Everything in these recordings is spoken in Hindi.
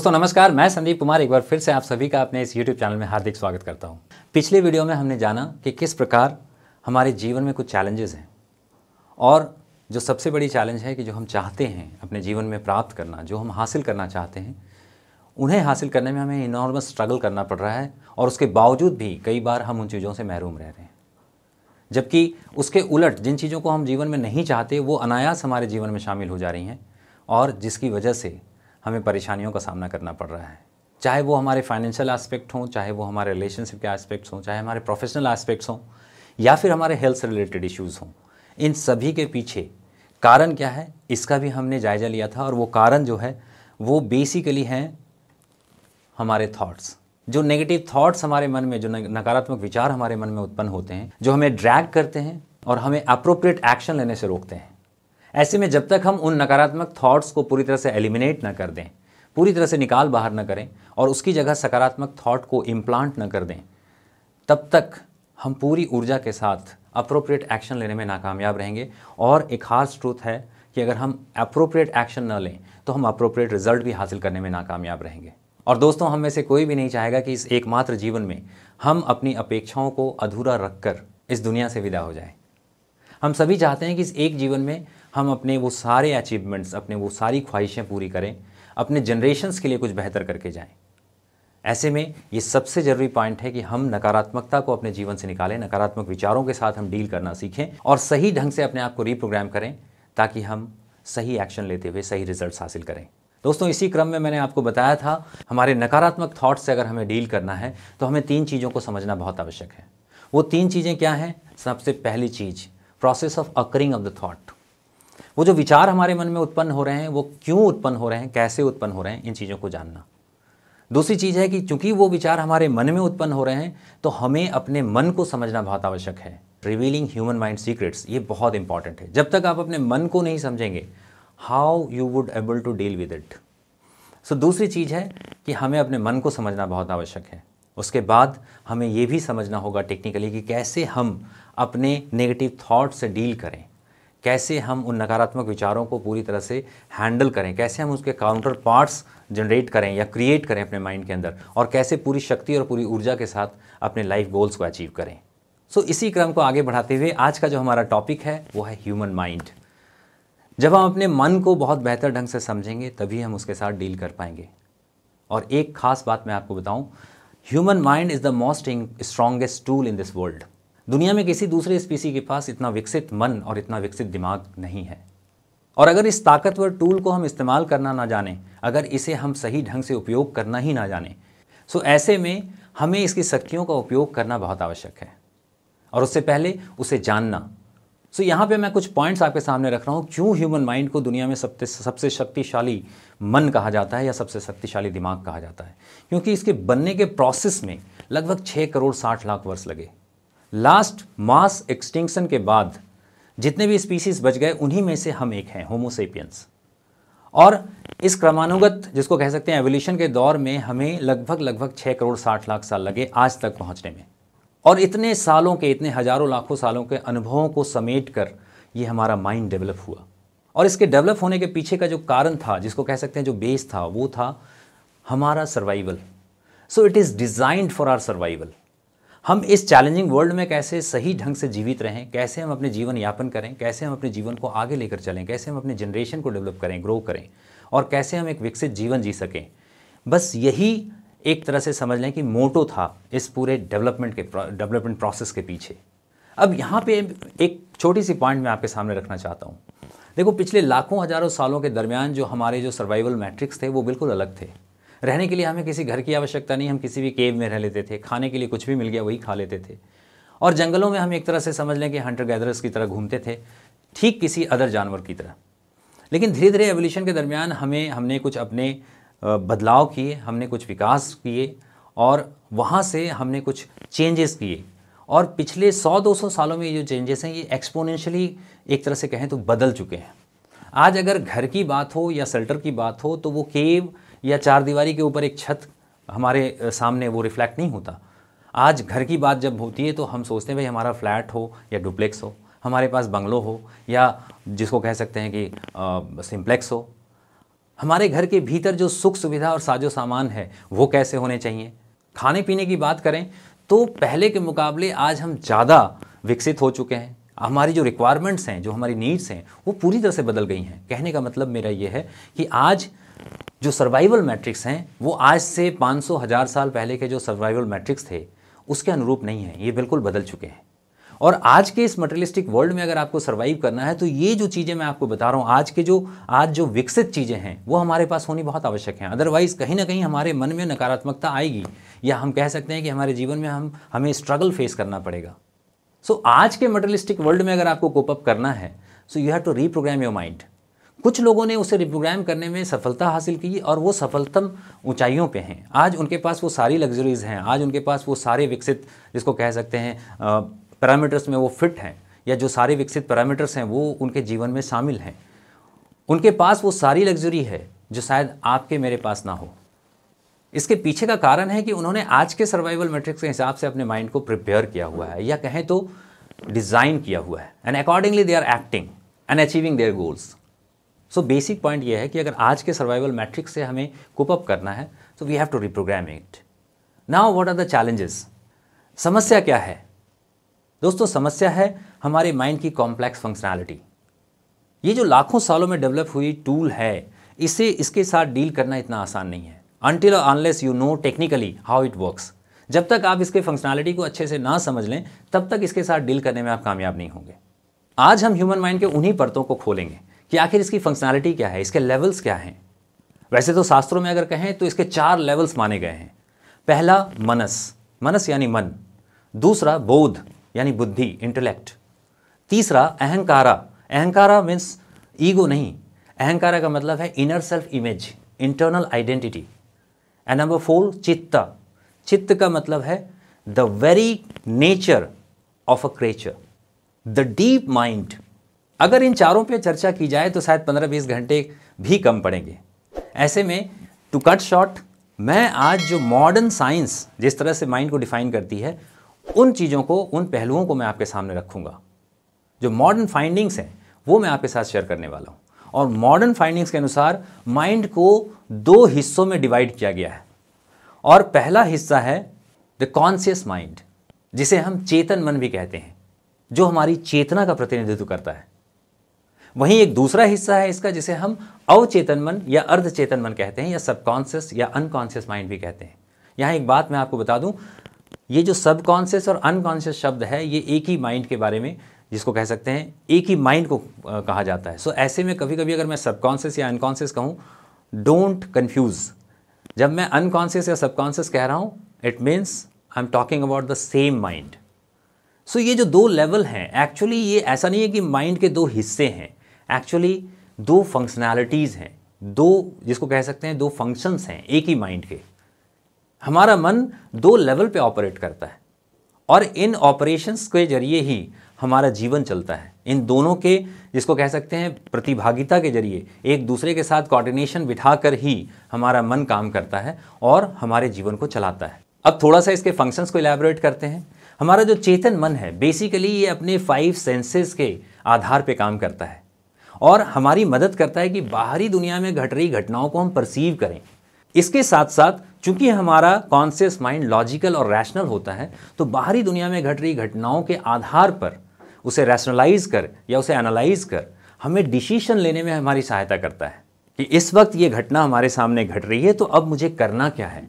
दोस्तों नमस्कार मैं संदीप कुमार एक बार फिर से आप सभी का अपने इस YouTube चैनल में हार्दिक स्वागत करता हूँ पिछले वीडियो में हमने जाना कि किस प्रकार हमारे जीवन में कुछ चैलेंजेस हैं और जो सबसे बड़ी चैलेंज है कि जो हम चाहते हैं अपने जीवन में प्राप्त करना जो हम हासिल करना चाहते हैं उन्हें हासिल करने में हमें इनॉर्मस स्ट्रगल करना पड़ रहा है और उसके बावजूद भी कई बार हम उन चीज़ों से महरूम रह रहे हैं जबकि उसके उलट जिन चीज़ों को हम जीवन में नहीं चाहते वो अनायास हमारे जीवन में शामिल हो जा रही हैं और जिसकी वजह से हमें परेशानियों का सामना करना पड़ रहा है चाहे वो हमारे फाइनेंशियल एस्पेक्ट हों चाहे वो हमारे रिलेशनशिप के एस्पेक्ट्स हों चाहे हमारे प्रोफेशनल एस्पेक्ट्स हों या फिर हमारे हेल्थ से रिलेटेड इश्यूज़ हों इन सभी के पीछे कारण क्या है इसका भी हमने जायज़ा लिया था और वो कारण जो है वो बेसिकली हैं हमारे थाट्स जो नेगेटिव थाट्स हमारे मन में जो नकारात्मक विचार हमारे मन में उत्पन्न होते हैं जो हमें ड्रैग करते हैं और हमें अप्रोप्रिएट एक्शन लेने से रोकते हैं ऐसे में जब तक हम उन नकारात्मक थॉट्स को पूरी तरह से एलिमिनेट ना कर दें पूरी तरह से निकाल बाहर ना करें और उसकी जगह सकारात्मक थॉट को इम्प्लांट ना कर दें तब तक हम पूरी ऊर्जा के साथ अप्रोप्रिएट एक्शन लेने में नाकामयाब रहेंगे और एक खास ट्रूथ है कि अगर हम अप्रोप्रिएट एक्शन न लें तो हम अप्रोप्रिएट रिजल्ट भी हासिल करने में नाकामयाब रहेंगे और दोस्तों हम में से कोई भी नहीं चाहेगा कि इस एकमात्र जीवन में हम अपनी अपेक्षाओं को अधूरा रखकर इस दुनिया से विदा हो जाए हम सभी चाहते हैं कि इस एक जीवन में हम अपने वो सारे अचीवमेंट्स अपने वो सारी ख्वाहिशें पूरी करें अपने जनरेशन्स के लिए कुछ बेहतर करके जाएं ऐसे में ये सबसे ज़रूरी पॉइंट है कि हम नकारात्मकता को अपने जीवन से निकालें नकारात्मक विचारों के साथ हम डील करना सीखें और सही ढंग से अपने आप को रीप्रोग्राम करें ताकि हम सही एक्शन लेते हुए सही रिजल्ट हासिल करें दोस्तों इसी क्रम में मैंने आपको बताया था हमारे नकारात्मक थॉट्स से अगर हमें डील करना है तो हमें तीन चीज़ों को समझना बहुत आवश्यक है वो तीन चीज़ें क्या हैं सबसे पहली चीज़ process of occurring of the thought वो जो विचार हमारे मन में उत्पन्न हो रहे हैं वो क्यों उत्पन्न हो रहे हैं कैसे उत्पन्न हो रहे हैं इन चीज़ों को जानना दूसरी चीज़ है कि चूंकि वो विचार हमारे मन में उत्पन्न हो रहे हैं तो हमें अपने मन को समझना बहुत आवश्यक है रिवीलिंग ह्यूमन माइंड सीक्रेट्स ये बहुत इंपॉर्टेंट है जब तक आप अपने मन को नहीं समझेंगे how you would able to deal with it so दूसरी चीज़ है कि हमें अपने मन को समझना बहुत आवश्यक है उसके बाद हमें ये भी समझना होगा टेक्निकली कि कैसे हम अपने नेगेटिव थाट्स से डील करें कैसे हम उन नकारात्मक विचारों को पूरी तरह से हैंडल करें कैसे हम उसके काउंटर पार्ट्स जनरेट करें या क्रिएट करें अपने माइंड के अंदर और कैसे पूरी शक्ति और पूरी ऊर्जा के साथ अपने लाइफ गोल्स को अचीव करें सो so, इसी क्रम को आगे बढ़ाते हुए आज का जो हमारा टॉपिक है वो है ह्यूमन माइंड जब हम अपने मन को बहुत बेहतर ढंग से समझेंगे तभी हम उसके साथ डील कर पाएंगे और एक खास बात मैं आपको बताऊं human mind is the most strongest tool in this world दुनिया में किसी दूसरे स्पीसी के पास इतना विकसित मन और इतना विकसित दिमाग नहीं है और अगर इस ताकतवर टूल को हम इस्तेमाल करना ना जाने अगर इसे हम सही ढंग से उपयोग करना ही ना जाने सो ऐसे में हमें इसकी शक्तियों का उपयोग करना बहुत आवश्यक है और उससे पहले उसे जानना सो यहाँ पे मैं कुछ पॉइंट्स आपके सामने रख रहा हूँ क्यों ह्यूमन माइंड को दुनिया में सबसे सबसे शक्तिशाली मन कहा जाता है या सबसे शक्तिशाली दिमाग कहा जाता है क्योंकि इसके बनने के प्रोसेस में लगभग छः करोड़ साठ लाख वर्ष लगे लास्ट मास एक्सटिंक्शन के बाद जितने भी स्पीसीज बच गए उन्हीं में से हम एक हैं होमोसेपियंस और इस क्रमानुगत जिसको कह सकते हैं एवोल्यूशन के दौर में हमें लगभग लगभग छः करोड़ साठ लाख साल लगे आज तक पहुंचने में और इतने सालों के इतने हजारों लाखों सालों के अनुभवों को समेट कर ये हमारा माइंड डेवलप हुआ और इसके डेवलप होने के पीछे का जो कारण था जिसको कह सकते हैं जो बेस था वो था हमारा survival so it is designed for our survival हम इस चैलेंजिंग वर्ल्ड में कैसे सही ढंग से जीवित रहें कैसे हम अपने जीवन यापन करें कैसे हम अपने जीवन को आगे लेकर चलें कैसे हम अपने जनरेशन को डेवलप करें ग्रो करें और कैसे हम एक विकसित जीवन जी सकें बस यही एक तरह से समझ लें कि मोटो था इस पूरे डेवलपमेंट के डेवलपमेंट प्रोसेस के पीछे अब यहाँ पे एक छोटी सी पॉइंट मैं आपके सामने रखना चाहता हूँ देखो पिछले लाखों हज़ारों सालों के दरमियान जो हमारे जो सर्वाइवल मैट्रिक्स थे वो बिल्कुल अलग थे रहने के लिए हमें किसी घर की आवश्यकता नहीं हम किसी भी केव में रह लेते थे खाने के लिए कुछ भी मिल गया वही खा लेते थे और जंगलों में हम एक तरह से समझ लें कि हंटर गैदरर्स की तरह घूमते थे ठीक किसी अदर जानवर की तरह लेकिन धीरे धीरे एवोल्यूशन के दरमियान हमें हमने कुछ अपने बदलाव किए हमने कुछ विकास किए और वहाँ से हमने कुछ चेंजेस किए और पिछले 100-200 सालों में ये जो चेंजेस हैं ये एक्सपोनेंशियली एक तरह से कहें तो बदल चुके हैं आज अगर घर की बात हो या सेल्टर की बात हो तो वो केव या चार दीवारी के ऊपर एक छत हमारे सामने वो रिफ्लेक्ट नहीं होता आज घर की बात जब होती है तो हम सोचते हैं भाई हमारा फ्लैट हो या डुप्लेक्स हो हमारे पास बंगलो हो या जिसको कह सकते हैं कि सिंप्लेक्स हो हमारे घर के भीतर जो सुख सुविधा और साजो सामान है वो कैसे होने चाहिए खाने पीने की बात करें तो पहले के मुकाबले आज हम ज़्यादा विकसित हो चुके हैं हमारी जो रिक्वायरमेंट्स हैं जो हमारी नीड्स हैं वो पूरी तरह से बदल गई हैं कहने का मतलब मेरा ये है कि आज जो सर्वाइवल मैट्रिक्स हैं वो आज से 500 हज़ार साल पहले के जो सर्वाइवल मैट्रिक्स थे उसके अनुरूप नहीं है ये बिल्कुल बदल चुके हैं और आज के इस मटेरियलिस्टिक वर्ल्ड में अगर आपको सर्वाइव करना है तो ये जो चीज़ें मैं आपको बता रहा हूँ आज के जो आज जो विकसित चीज़ें हैं वो हमारे पास होनी बहुत आवश्यक हैं अदरवाइज़ कहीं ना कहीं हमारे मन में नकारात्मकता आएगी या हम कह सकते हैं कि हमारे जीवन में हम हमें स्ट्रगल फेस करना पड़ेगा सो so, आज के मटेरियलिस्टिक वर्ल्ड में अगर आपको कोप अप करना है so you have to reprogram your mind कुछ लोगों ने उसे रिप्रोग्राम करने में सफलता हासिल की और वो सफलतम ऊंचाइयों पे हैं आज उनके पास वो सारी लग्जरीज़ हैं आज उनके पास वो सारे विकसित जिसको कह सकते हैं पैरामीटर्स में वो फिट हैं या जो सारे विकसित पैरामीटर्स हैं वो उनके जीवन में शामिल हैं उनके पास वो सारी लग्जरी है जो शायद आपके मेरे पास ना हो इसके पीछे का कारण है कि उन्होंने आज के सर्वाइवल मेट्रिक्स के हिसाब से अपने माइंड को प्रिपेयर किया हुआ है या कहें तो डिज़ाइन किया हुआ है and accordingly they are acting and achieving their goals so basic point ये है कि अगर आज के सर्वाइवल मैट्रिक्स से हमें कुप अप करना है तो we have to reprogram it now what are the challenges समस्या क्या है दोस्तों समस्या है हमारे माइंड की कॉम्प्लेक्स फंक्शनैलिटी ये जो लाखों सालों में डेवलप हुई टूल है इसे इसके साथ डील करना इतना आसान नहीं है अनटिल और unless you know technically how it works जब तक आप इसके फंक्शनैलिटी को अच्छे से ना समझ लें तब तक इसके साथ डील करने में आप कामयाब नहीं होंगे आज हम ह्यूमन माइंड के उन्हीं परतों को खोलेंगे कि आखिर इसकी फंक्शनैलिटी क्या है इसके लेवल्स क्या हैं वैसे तो शास्त्रों में अगर कहें तो इसके चार लेवल्स माने गए हैं पहला मनस मनस यानी मन दूसरा बोध यानी बुद्धि इंटेलेक्ट तीसरा अहंकारा अहंकारा मीन्स ईगो नहीं अहंकारा का मतलब है inner self image internal identity and number four चित्त चित्त का मतलब है the very nature of a creature the deep mind अगर इन चारों पे चर्चा की जाए तो शायद 15-20 घंटे भी कम पड़ेंगे ऐसे में टू कट शॉर्ट मैं आज जो मॉडर्न साइंस जिस तरह से माइंड को डिफाइन करती है उन चीज़ों को उन पहलुओं को मैं आपके सामने रखूँगा जो मॉडर्न फाइंडिंग्स हैं वो मैं आपके साथ शेयर करने वाला हूँ और मॉडर्न फाइंडिंग्स के अनुसार माइंड को दो हिस्सों में डिवाइड किया गया है और पहला हिस्सा है द कॉन्सियस माइंड जिसे हम चेतन मन भी कहते हैं जो हमारी चेतना का प्रतिनिधित्व करता है वहीं एक दूसरा हिस्सा है इसका जिसे हम अवचेतन मन या अर्धचेतन मन कहते हैं या सबकॉन्शियस या अनकॉन्शियस माइंड भी कहते हैं यहाँ एक बात मैं आपको बता दूँ ये जो सबकॉन्शियस और अनकॉन्शियस शब्द है ये एक ही माइंड के बारे में जिसको कह सकते हैं एक ही माइंड को कहा जाता है सो so, ऐसे में कभी कभी अगर मैं सबकॉन्शियस या अनकॉन्शियस कहूँ डोंट कन्फ्यूज़ जब मैं अनकॉन्शियस या सबकॉन्शियस कह रहा हूँ it means I am talking about the same mind so ये जो दो लेवल हैं एक्चुअली ये ऐसा नहीं है कि माइंड के दो हिस्से हैं एक्चुअली दो फंक्शनैलिटीज़ हैं दो जिसको कह सकते हैं दो फंक्शंस हैं एक ही माइंड के हमारा मन दो लेवल पे ऑपरेट करता है और इन ऑपरेशंस के जरिए ही हमारा जीवन चलता है इन दोनों के जिसको कह सकते हैं प्रतिभागिता के जरिए एक दूसरे के साथ कोऑर्डिनेशन बिठाकर ही हमारा मन काम करता है और हमारे जीवन को चलाता है अब थोड़ा सा इसके फंक्शंस को इलेबोरेट करते हैं हमारा जो चेतन मन है बेसिकली ये अपने फाइव सेंसेस के आधार पे काम करता है और हमारी मदद करता है कि बाहरी दुनिया में घट रही घटनाओं को हम परसीव करें इसके साथ साथ चूंकि हमारा कॉन्सियस माइंड लॉजिकल और रैशनल होता है तो बाहरी दुनिया में घट रही घटनाओं के आधार पर उसे रैशनलाइज कर या उसे एनालाइज कर हमें डिसीशन लेने में हमारी सहायता करता है कि इस वक्त ये घटना हमारे सामने घट रही है तो अब मुझे करना क्या है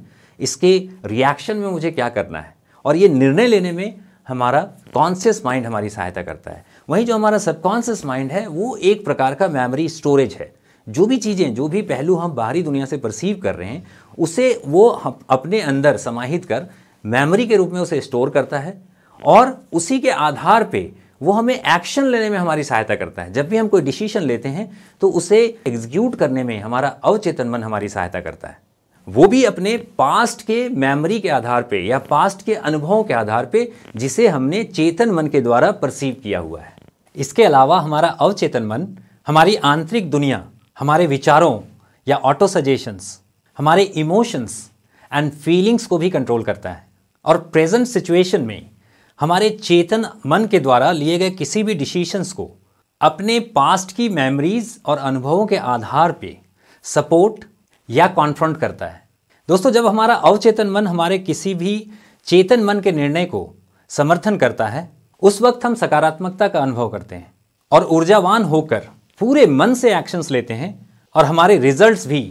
इसके रिएक्शन में मुझे क्या करना है और ये निर्णय लेने में हमारा कॉन्सियस माइंड हमारी सहायता करता है वहीं जो हमारा सबकॉन्सियस माइंड है वो एक प्रकार का मेमोरी स्टोरेज है जो भी चीज़ें जो भी पहलू हम बाहरी दुनिया से परसीव कर रहे हैं उसे वो अपने अंदर समाहित कर मेमोरी के रूप में उसे स्टोर करता है और उसी के आधार पे वो हमें एक्शन लेने में हमारी सहायता करता है जब भी हम कोई डिसीशन लेते हैं तो उसे एग्जीक्यूट करने में हमारा अवचेतन मन हमारी सहायता करता है वो भी अपने पास्ट के मेमोरी के आधार पे या पास्ट के अनुभवों के आधार पे जिसे हमने चेतन मन के द्वारा परसीव किया हुआ है इसके अलावा हमारा अवचेतन मन हमारी आंतरिक दुनिया हमारे विचारों या ऑटो सजेशंस हमारे इमोशंस एंड फीलिंग्स को भी कंट्रोल करता है और प्रेजेंट सिचुएशन में हमारे चेतन मन के द्वारा लिए गए किसी भी डिसीशंस को अपने पास्ट की मेमोरीज और अनुभवों के आधार पे सपोर्ट या कॉन्फ्रंट करता है दोस्तों जब हमारा अवचेतन मन हमारे किसी भी चेतन मन के निर्णय को समर्थन करता है उस वक्त हम सकारात्मकता का अनुभव करते हैं और ऊर्जावान होकर पूरे मन से एक्शंस लेते हैं और हमारे रिजल्ट्स भी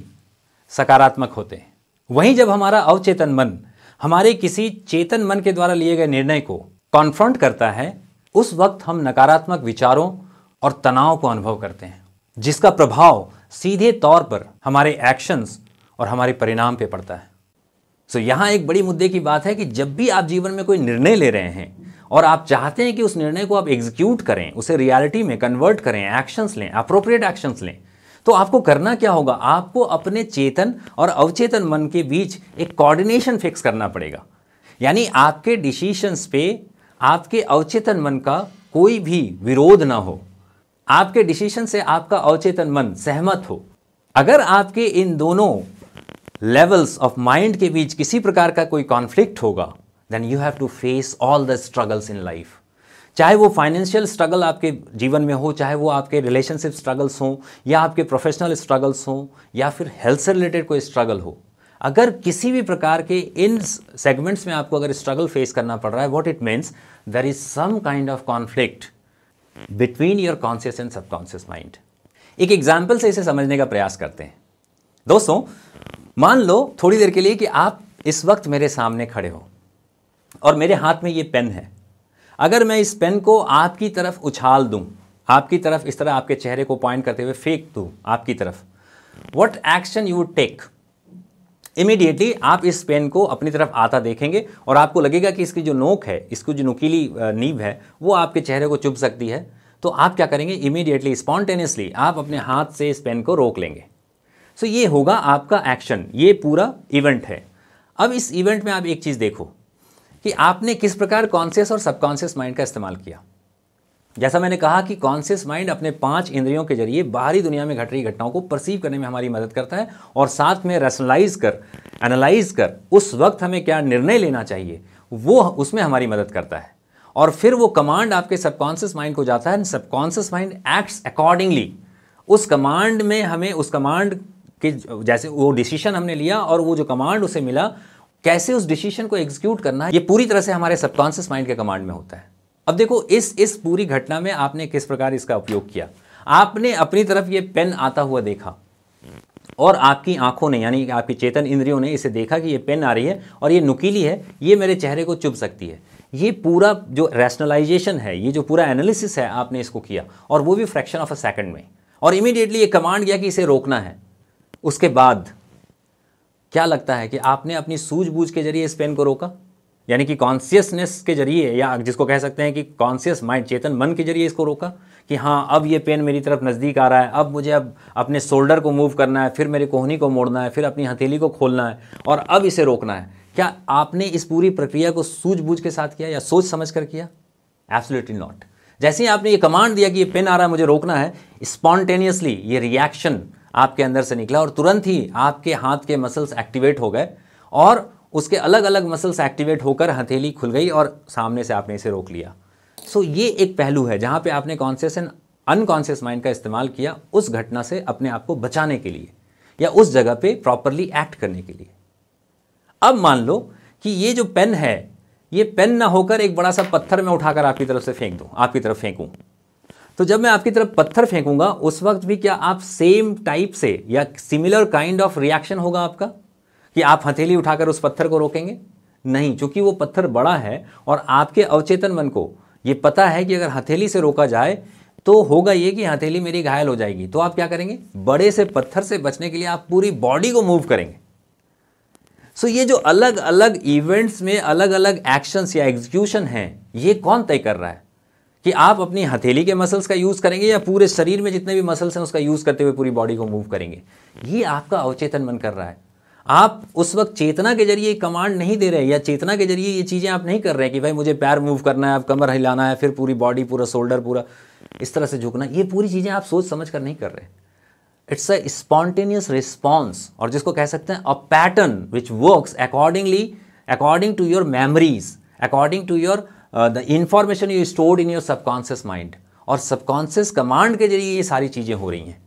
सकारात्मक होते हैं वहीं जब हमारा अवचेतन मन हमारे किसी चेतन मन के द्वारा लिए गए निर्णय को कॉन्फ्रंट करता है उस वक्त हम नकारात्मक विचारों और तनाव को अनुभव करते हैं जिसका प्रभाव सीधे तौर पर हमारे एक्शंस और हमारे परिणाम पे पड़ता है सो so, यहाँ एक बड़ी मुद्दे की बात है कि जब भी आप जीवन में कोई निर्णय ले रहे हैं और आप चाहते हैं कि उस निर्णय को आप एग्जीक्यूट करें उसे रियलिटी में कन्वर्ट करें एक्शंस लें अप्रोप्रिएट एक्शंस लें तो आपको करना क्या होगा आपको अपने चेतन और अवचेतन मन के बीच एक कोऑर्डिनेशन फिक्स करना पड़ेगा यानी आपके डिसीशंस पे आपके अवचेतन मन का कोई भी विरोध ना हो आपके डिसीशन से आपका अवचेतन मन सहमत हो अगर आपके इन दोनों लेवल्स ऑफ माइंड के बीच किसी प्रकार का कोई कॉन्फ्लिक्ट होगा then you have to face all the struggles in life चाहे वो फाइनेंशियल स्ट्रगल आपके जीवन में हो चाहे वो आपके रिलेशनशिप स्ट्रगल्स हों या आपके प्रोफेशनल स्ट्रगल्स हों या फिर हेल्थ से रिलेटेड कोई स्ट्रगल हो अगर किसी भी प्रकार के इन सेगमेंट्स में आपको अगर स्ट्रगल फेस करना पड़ रहा है what it means there is some kind of conflict between your conscious and conscious mind एक एग्जाम्पल से इसे समझने का प्रयास करते हैं दोस्तों मान लो थोड़ी देर के लिए कि आप इस वक्त मेरे सामने खड़े हो और मेरे हाथ में ये पेन है अगर मैं इस पेन को आपकी तरफ उछाल दूं आपकी तरफ इस तरह आपके चेहरे को पॉइंट करते हुए फेंक दूँ आपकी तरफ what action you take immediately आप इस पेन को अपनी तरफ आता देखेंगे और आपको लगेगा कि इसकी जो नोक है इसकी जो नुकीली नींब है वो आपके चेहरे को चुभ सकती है तो आप क्या करेंगे इमीडिएटली स्पॉन्टेनियसली आप अपने हाथ से इस पेन को रोक लेंगे सो so, ये होगा आपका एक्शन ये पूरा इवेंट है अब इस इवेंट में आप एक चीज़ देखो कि आपने किस प्रकार कॉन्शियस और सबकॉन्शियस माइंड का इस्तेमाल किया जैसा मैंने कहा कि कॉन्शियस माइंड अपने पांच इंद्रियों के जरिए बाहरी दुनिया में घट रही घटनाओं को परसीव करने में हमारी मदद करता है और साथ में रैशनलाइज कर एनालाइज कर उस वक्त हमें क्या निर्णय लेना चाहिए वो उसमें हमारी मदद करता है और फिर वो कमांड आपके सबकॉन्शियस माइंड को जाता है सबकॉन्शियस माइंड एक्ट्स अकॉर्डिंगली उस कमांड में हमें उस कमांड के जैसे वो डिसीशन हमने लिया और वो जो कमांड उसे मिला कैसे उस डिसीजन को एग्जीक्यूट करना है ये पूरी तरह से हमारे सबकॉन्शियस माइंड के कमांड में होता है अब देखो इस इस पूरी घटना में आपने किस प्रकार इसका उपयोग किया आपने अपनी तरफ ये पेन आता हुआ देखा और आपकी आंखों ने यानी आपकी चेतन इंद्रियों ने इसे देखा कि ये पेन आ रही है और ये नुकीली है ये मेरे चेहरे को चुभ सकती है ये पूरा जो रैशनलाइजेशन है ये जो पूरा एनालिसिस है आपने इसको किया और वो भी फ्रैक्शन ऑफ अ सेकंड में और इमीडिएटली ये कमांड गया कि इसे रोकना है उसके बाद क्या लगता है कि आपने अपनी सूझबूझ के जरिए इस पेन को रोका यानी कि कॉन्सियसनेस के जरिए या जिसको कह सकते हैं कि कॉन्सियस माइंड चेतन मन के जरिए इसको रोका कि हाँ अब ये पेन मेरी तरफ नज़दीक आ रहा है अब मुझे अब अपने शोल्डर को मूव करना है फिर मेरे कोहनी को मोड़ना है फिर अपनी हथेली को खोलना है और अब इसे रोकना है क्या आपने इस पूरी प्रक्रिया को सूझबूझ के साथ किया या सोच समझ कर किया एब्सोल्युटली नॉट जैसे ही आपने ये कमांड दिया कि ये पेन आ रहा है मुझे रोकना है स्पॉन्टेनियसली ये रिएक्शन आपके अंदर से निकला और तुरंत ही आपके हाथ के मसल्स एक्टिवेट हो गए और उसके अलग अलग मसल्स एक्टिवेट होकर हथेली खुल गई और सामने से आपने इसे रोक लिया सो so, ये एक पहलू है जहाँ पे आपने कॉन्शियस एंड अनकॉन्शियस माइंड का इस्तेमाल किया उस घटना से अपने आप को बचाने के लिए या उस जगह पे प्रॉपरली एक्ट करने के लिए अब मान लो कि ये जो पेन है ये पेन ना होकर एक बड़ा सा पत्थर मैं उठाकर आपकी तरफ से फेंक दूँ आपकी तरफ फेंकूँ तो जब मैं आपकी तरफ पत्थर फेंकूंगा उस वक्त भी क्या आप सेम टाइप से या सिमिलर काइंड ऑफ रिएक्शन होगा आपका कि आप हथेली उठाकर उस पत्थर को रोकेंगे नहीं क्योंकि वो पत्थर बड़ा है और आपके अवचेतन मन को ये पता है कि अगर हथेली से रोका जाए तो होगा ये कि हथेली मेरी घायल हो जाएगी तो आप क्या करेंगे बड़े से पत्थर से बचने के लिए आप पूरी बॉडी को मूव करेंगे सो ये जो अलग अलग इवेंट्स में अलग अलग एक्शंस या एग्जीक्यूशन हैं ये कौन तय कर रहा है कि आप अपनी हथेली के मसल्स का यूज़ करेंगे या पूरे शरीर में जितने भी मसल्स हैं उसका यूज़ करते हुए पूरी बॉडी को मूव करेंगे ये आपका अवचेतन मन कर रहा है आप उस वक्त चेतना के जरिए कमांड नहीं दे रहे या चेतना के जरिए ये चीज़ें आप नहीं कर रहे कि भाई मुझे पैर मूव करना है अब कमर हिलाना है फिर पूरी बॉडी पूरा शोल्डर पूरा इस तरह से झुकना ये पूरी चीज़ें आप सोच समझ कर नहीं कर रहे इट्स अ स्पॉन्टेनियस रिस्पॉन्स और जिसको कह सकते हैं a pattern which works accordingly according to your memories according to your the information you stored in your subconscious mind और सबकॉन्शियस कमांड के जरिए ये सारी चीज़ें हो रही हैं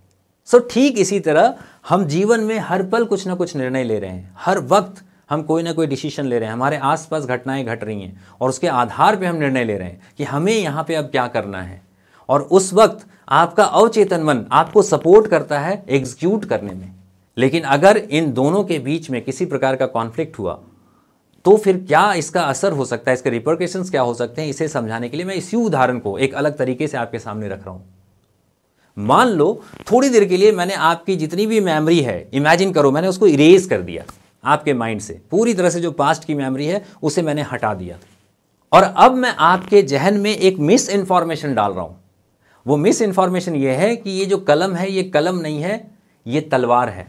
सो so, ठीक इसी तरह हम जीवन में हर पल कुछ ना कुछ निर्णय ले रहे हैं हर वक्त हम कोई ना कोई डिसीशन ले रहे हैं हमारे आसपास घटनाएं घट रही हैं और उसके आधार पे हम निर्णय ले रहे हैं कि हमें यहाँ पे अब क्या करना है और उस वक्त आपका अवचेतन मन आपको सपोर्ट करता है एग्जीक्यूट करने में लेकिन अगर इन दोनों के बीच में किसी प्रकार का कॉन्फ्लिक्ट हुआ तो फिर क्या इसका असर हो सकता है इसके रिपोर्टेशन क्या हो सकते हैं इसे समझाने के लिए मैं इसी उदाहरण को एक अलग तरीके से आपके सामने रख रहा हूँ मान लो थोड़ी देर के लिए मैंने आपकी जितनी भी मेमोरी है इमेजिन करो मैंने उसको इरेज कर दिया आपके माइंड से पूरी तरह से जो पास्ट की मेमोरी है उसे मैंने हटा दिया और अब मैं आपके जहन में एक मिस इन्फॉर्मेशन डाल रहा हूँ वो मिस इन्फॉर्मेशन ये है कि ये जो कलम है ये कलम नहीं है ये तलवार है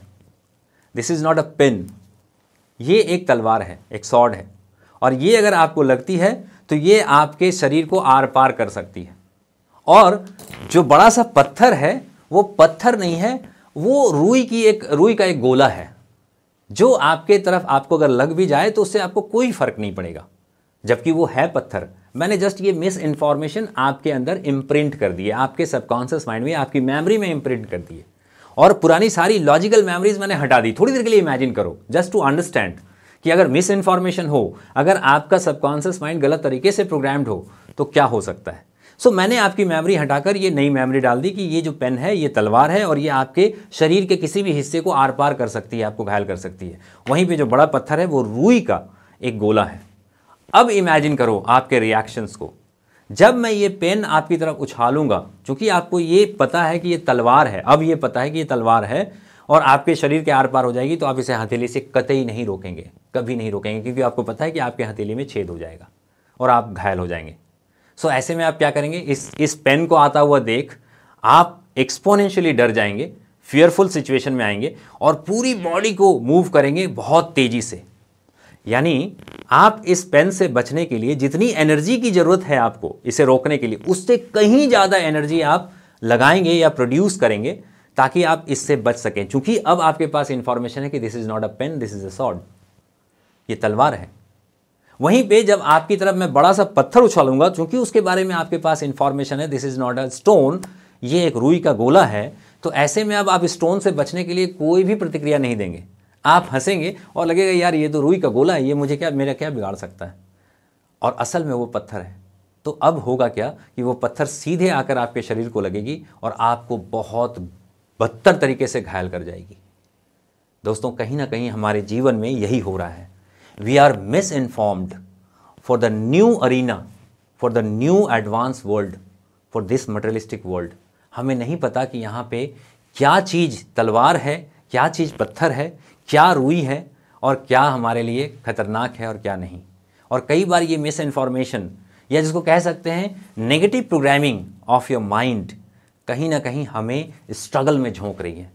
this is not a pen ये एक तलवार है एक सॉड है और ये अगर आपको लगती है तो ये आपके शरीर को आर पार कर सकती है और जो बड़ा सा पत्थर है वो पत्थर नहीं है वो रुई की एक रुई का एक गोला है जो आपके तरफ आपको अगर लग भी जाए तो उससे आपको कोई फ़र्क नहीं पड़ेगा जबकि वो है पत्थर मैंने जस्ट ये मिस इन्फॉर्मेशन आपके अंदर इम्प्रिंट कर दी है आपके सबकॉन्शियस माइंड में आपकी मेमोरी में इम्प्रिंट कर दी है और पुरानी सारी लॉजिकल मेमोरीज मैंने हटा दी थोड़ी देर के लिए इमेजिन करो जस्ट टू अंडरस्टैंड कि अगर मिस इन्फॉर्मेशन हो अगर आपका सबकॉन्शियस माइंड गलत तरीके से प्रोग्राम्ड हो तो क्या हो सकता है सो so, मैंने आपकी मेमोरी हटाकर ये नई मेमोरी डाल दी कि ये जो पेन है ये तलवार है और ये आपके शरीर के किसी भी हिस्से को आर पार कर सकती है आपको घायल कर सकती है वहीं पे जो बड़ा पत्थर है वो रूई का एक गोला है अब इमेजिन करो आपके रिएक्शंस को जब मैं ये पेन आपकी तरफ उछालूंगा क्योंकि आपको ये पता है कि ये तलवार है अब ये पता है कि ये तलवार है और आपके शरीर के आर पार हो जाएगी तो आप इसे हथेली से कतई नहीं रोकेंगे कभी नहीं रोकेंगे क्योंकि आपको पता है कि आपके हथेली में छेद हो जाएगा और आप घायल हो जाएंगे सो ऐसे में आप क्या करेंगे इस इस पेन को आता हुआ देख आप एक्सपोनेंशियली डर जाएंगे फियरफुल सिचुएशन में आएंगे और पूरी बॉडी को मूव करेंगे बहुत तेज़ी से यानी आप इस पेन से बचने के लिए जितनी एनर्जी की ज़रूरत है आपको इसे रोकने के लिए उससे कहीं ज़्यादा एनर्जी आप लगाएंगे या प्रोड्यूस करेंगे ताकि आप इससे बच सकें क्योंकि अब आपके पास इन्फॉर्मेशन है कि this is not a pen this is a sword ये तलवार है वहीं पे जब आपकी तरफ मैं बड़ा सा पत्थर उछालूंगा क्योंकि उसके बारे में आपके पास इन्फॉर्मेशन है this is not a stone ये एक रुई का गोला है तो ऐसे में अब आप स्टोन से बचने के लिए कोई भी प्रतिक्रिया नहीं देंगे आप हंसेंगे और लगेगा यार ये तो रूई का गोला है ये मुझे क्या मेरा क्या बिगाड़ सकता है और असल में वो पत्थर है तो अब होगा क्या कि वो पत्थर सीधे आकर आपके शरीर को लगेगी और आपको बहुत बदतर तरीके से घायल कर जाएगी दोस्तों कहीं ना कहीं हमारे जीवन में यही हो रहा है we are misinformed for the new arena for the new advance world for this materialistic world हमें नहीं पता कि यहाँ पे क्या चीज़ तलवार है क्या चीज़ पत्थर है क्या रुई है और क्या हमारे लिए खतरनाक है और क्या नहीं और कई बार ये मिस इन्फॉर्मेशन या जिसको कह सकते हैं negative programming of your mind कहीं ना कहीं हमें स्ट्रगल में झोंक रही है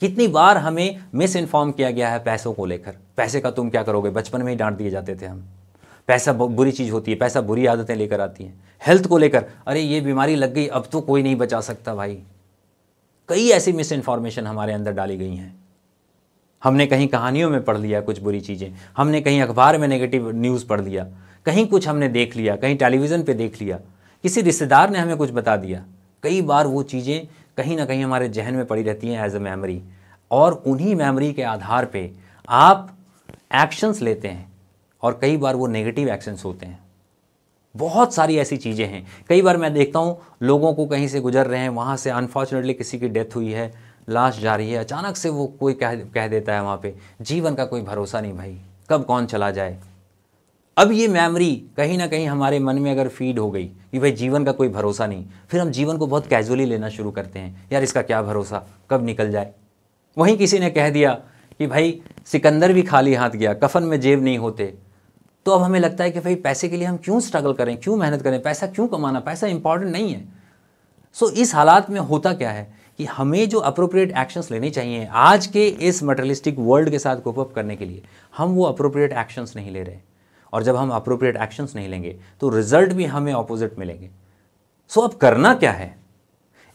कितनी बार हमें मिस इन्फॉर्म किया गया है पैसों को लेकर पैसे का तुम क्या करोगे बचपन में ही डांट दिए जाते थे हम पैसा बुरी चीज़ होती है पैसा बुरी आदतें लेकर आती हैं हेल्थ को लेकर अरे ये बीमारी लग गई अब तो कोई नहीं बचा सकता भाई कई ऐसी मिस इन्फॉर्मेशन हमारे अंदर डाली गई हैं हमने कहीं कहानियों में पढ़ लिया कुछ बुरी चीज़ें हमने कहीं अखबार में नेगेटिव न्यूज़ पढ़ लिया कहीं कुछ हमने देख लिया कहीं टेलीविज़न पे देख लिया किसी रिश्तेदार ने हमें कुछ बता दिया कई बार वो चीज़ें कहीं ना कहीं हमारे जहन में पड़ी रहती हैं एज ए मेमोरी और उन्हीं मेमोरी के आधार पे आप एक्शंस लेते हैं और कई बार वो नेगेटिव एक्शंस होते हैं बहुत सारी ऐसी चीज़ें हैं कई बार मैं देखता हूँ लोगों को कहीं से गुजर रहे हैं वहाँ से अनफॉर्चुनेटली किसी की डेथ हुई है लाश जा रही है अचानक से वो कोई कह कह देता है वहाँ पे जीवन का कोई भरोसा नहीं भाई कब कौन चला जाए अब ये मेमोरी कहीं ना कहीं हमारे मन में अगर फीड हो गई कि भाई जीवन का कोई भरोसा नहीं फिर हम जीवन को बहुत कैजुअली लेना शुरू करते हैं यार इसका क्या भरोसा कब निकल जाए वहीं किसी ने कह दिया कि भाई सिकंदर भी खाली हाथ गया कफन में जेब नहीं होते तो अब हमें लगता है कि भाई पैसे के लिए हम क्यों स्ट्रगल करें क्यों मेहनत करें पैसा क्यों कमाना पैसा इंपॉर्टेंट नहीं है सो so, इस हालात में होता क्या है कि हमें जो अप्रोप्रिएट एक्शंस लेने चाहिए आज के इस मटरलिस्टिक वर्ल्ड के साथ कोप अप करने के लिए हम वो अप्रोप्रिएट एक्शंस नहीं ले रहे और जब हम अप्रोप्रिएट एक्शंस नहीं लेंगे तो रिजल्ट भी हमें ऑपोजिट मिलेंगे सो अब करना क्या है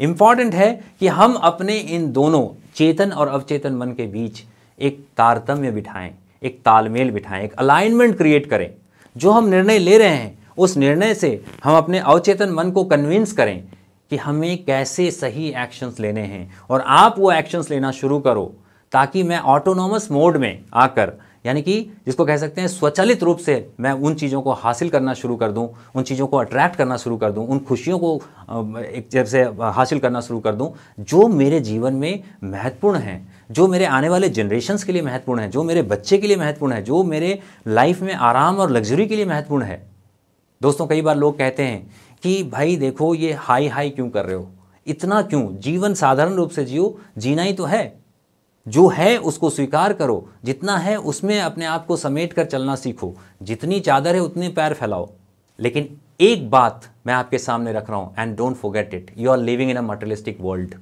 इम्पॉर्टेंट है कि हम अपने इन दोनों चेतन और अवचेतन मन के बीच एक तारतम्य बिठाएं एक तालमेल बिठाएं एक अलाइनमेंट क्रिएट करें जो हम निर्णय ले रहे हैं उस निर्णय से हम अपने अवचेतन मन को कन्विंस करें कि हमें कैसे सही एक्शंस लेने हैं और आप वो एक्शंस लेना शुरू करो ताकि मैं ऑटोनॉमस मोड में आकर यानी कि जिसको कह सकते हैं स्वचालित रूप से मैं उन चीज़ों को हासिल करना शुरू कर दूं उन चीज़ों को अट्रैक्ट करना शुरू कर दूं उन खुशियों को एक जैसे हासिल करना शुरू कर दूं जो मेरे जीवन में महत्वपूर्ण हैं जो मेरे आने वाले जनरेशन्स के लिए महत्वपूर्ण है जो मेरे बच्चे के लिए महत्वपूर्ण है जो मेरे लाइफ में आराम और लग्जरी के लिए महत्वपूर्ण है दोस्तों कई बार लोग कहते हैं कि भाई देखो ये हाई हाई क्यों कर रहे हो इतना क्यों जीवन साधारण रूप से जियो जीना ही तो है जो है उसको स्वीकार करो जितना है उसमें अपने आप को समेट कर चलना सीखो जितनी चादर है उतने पैर फैलाओ लेकिन एक बात मैं आपके सामने रख रहा हूं and don't forget it you are living in a materialistic world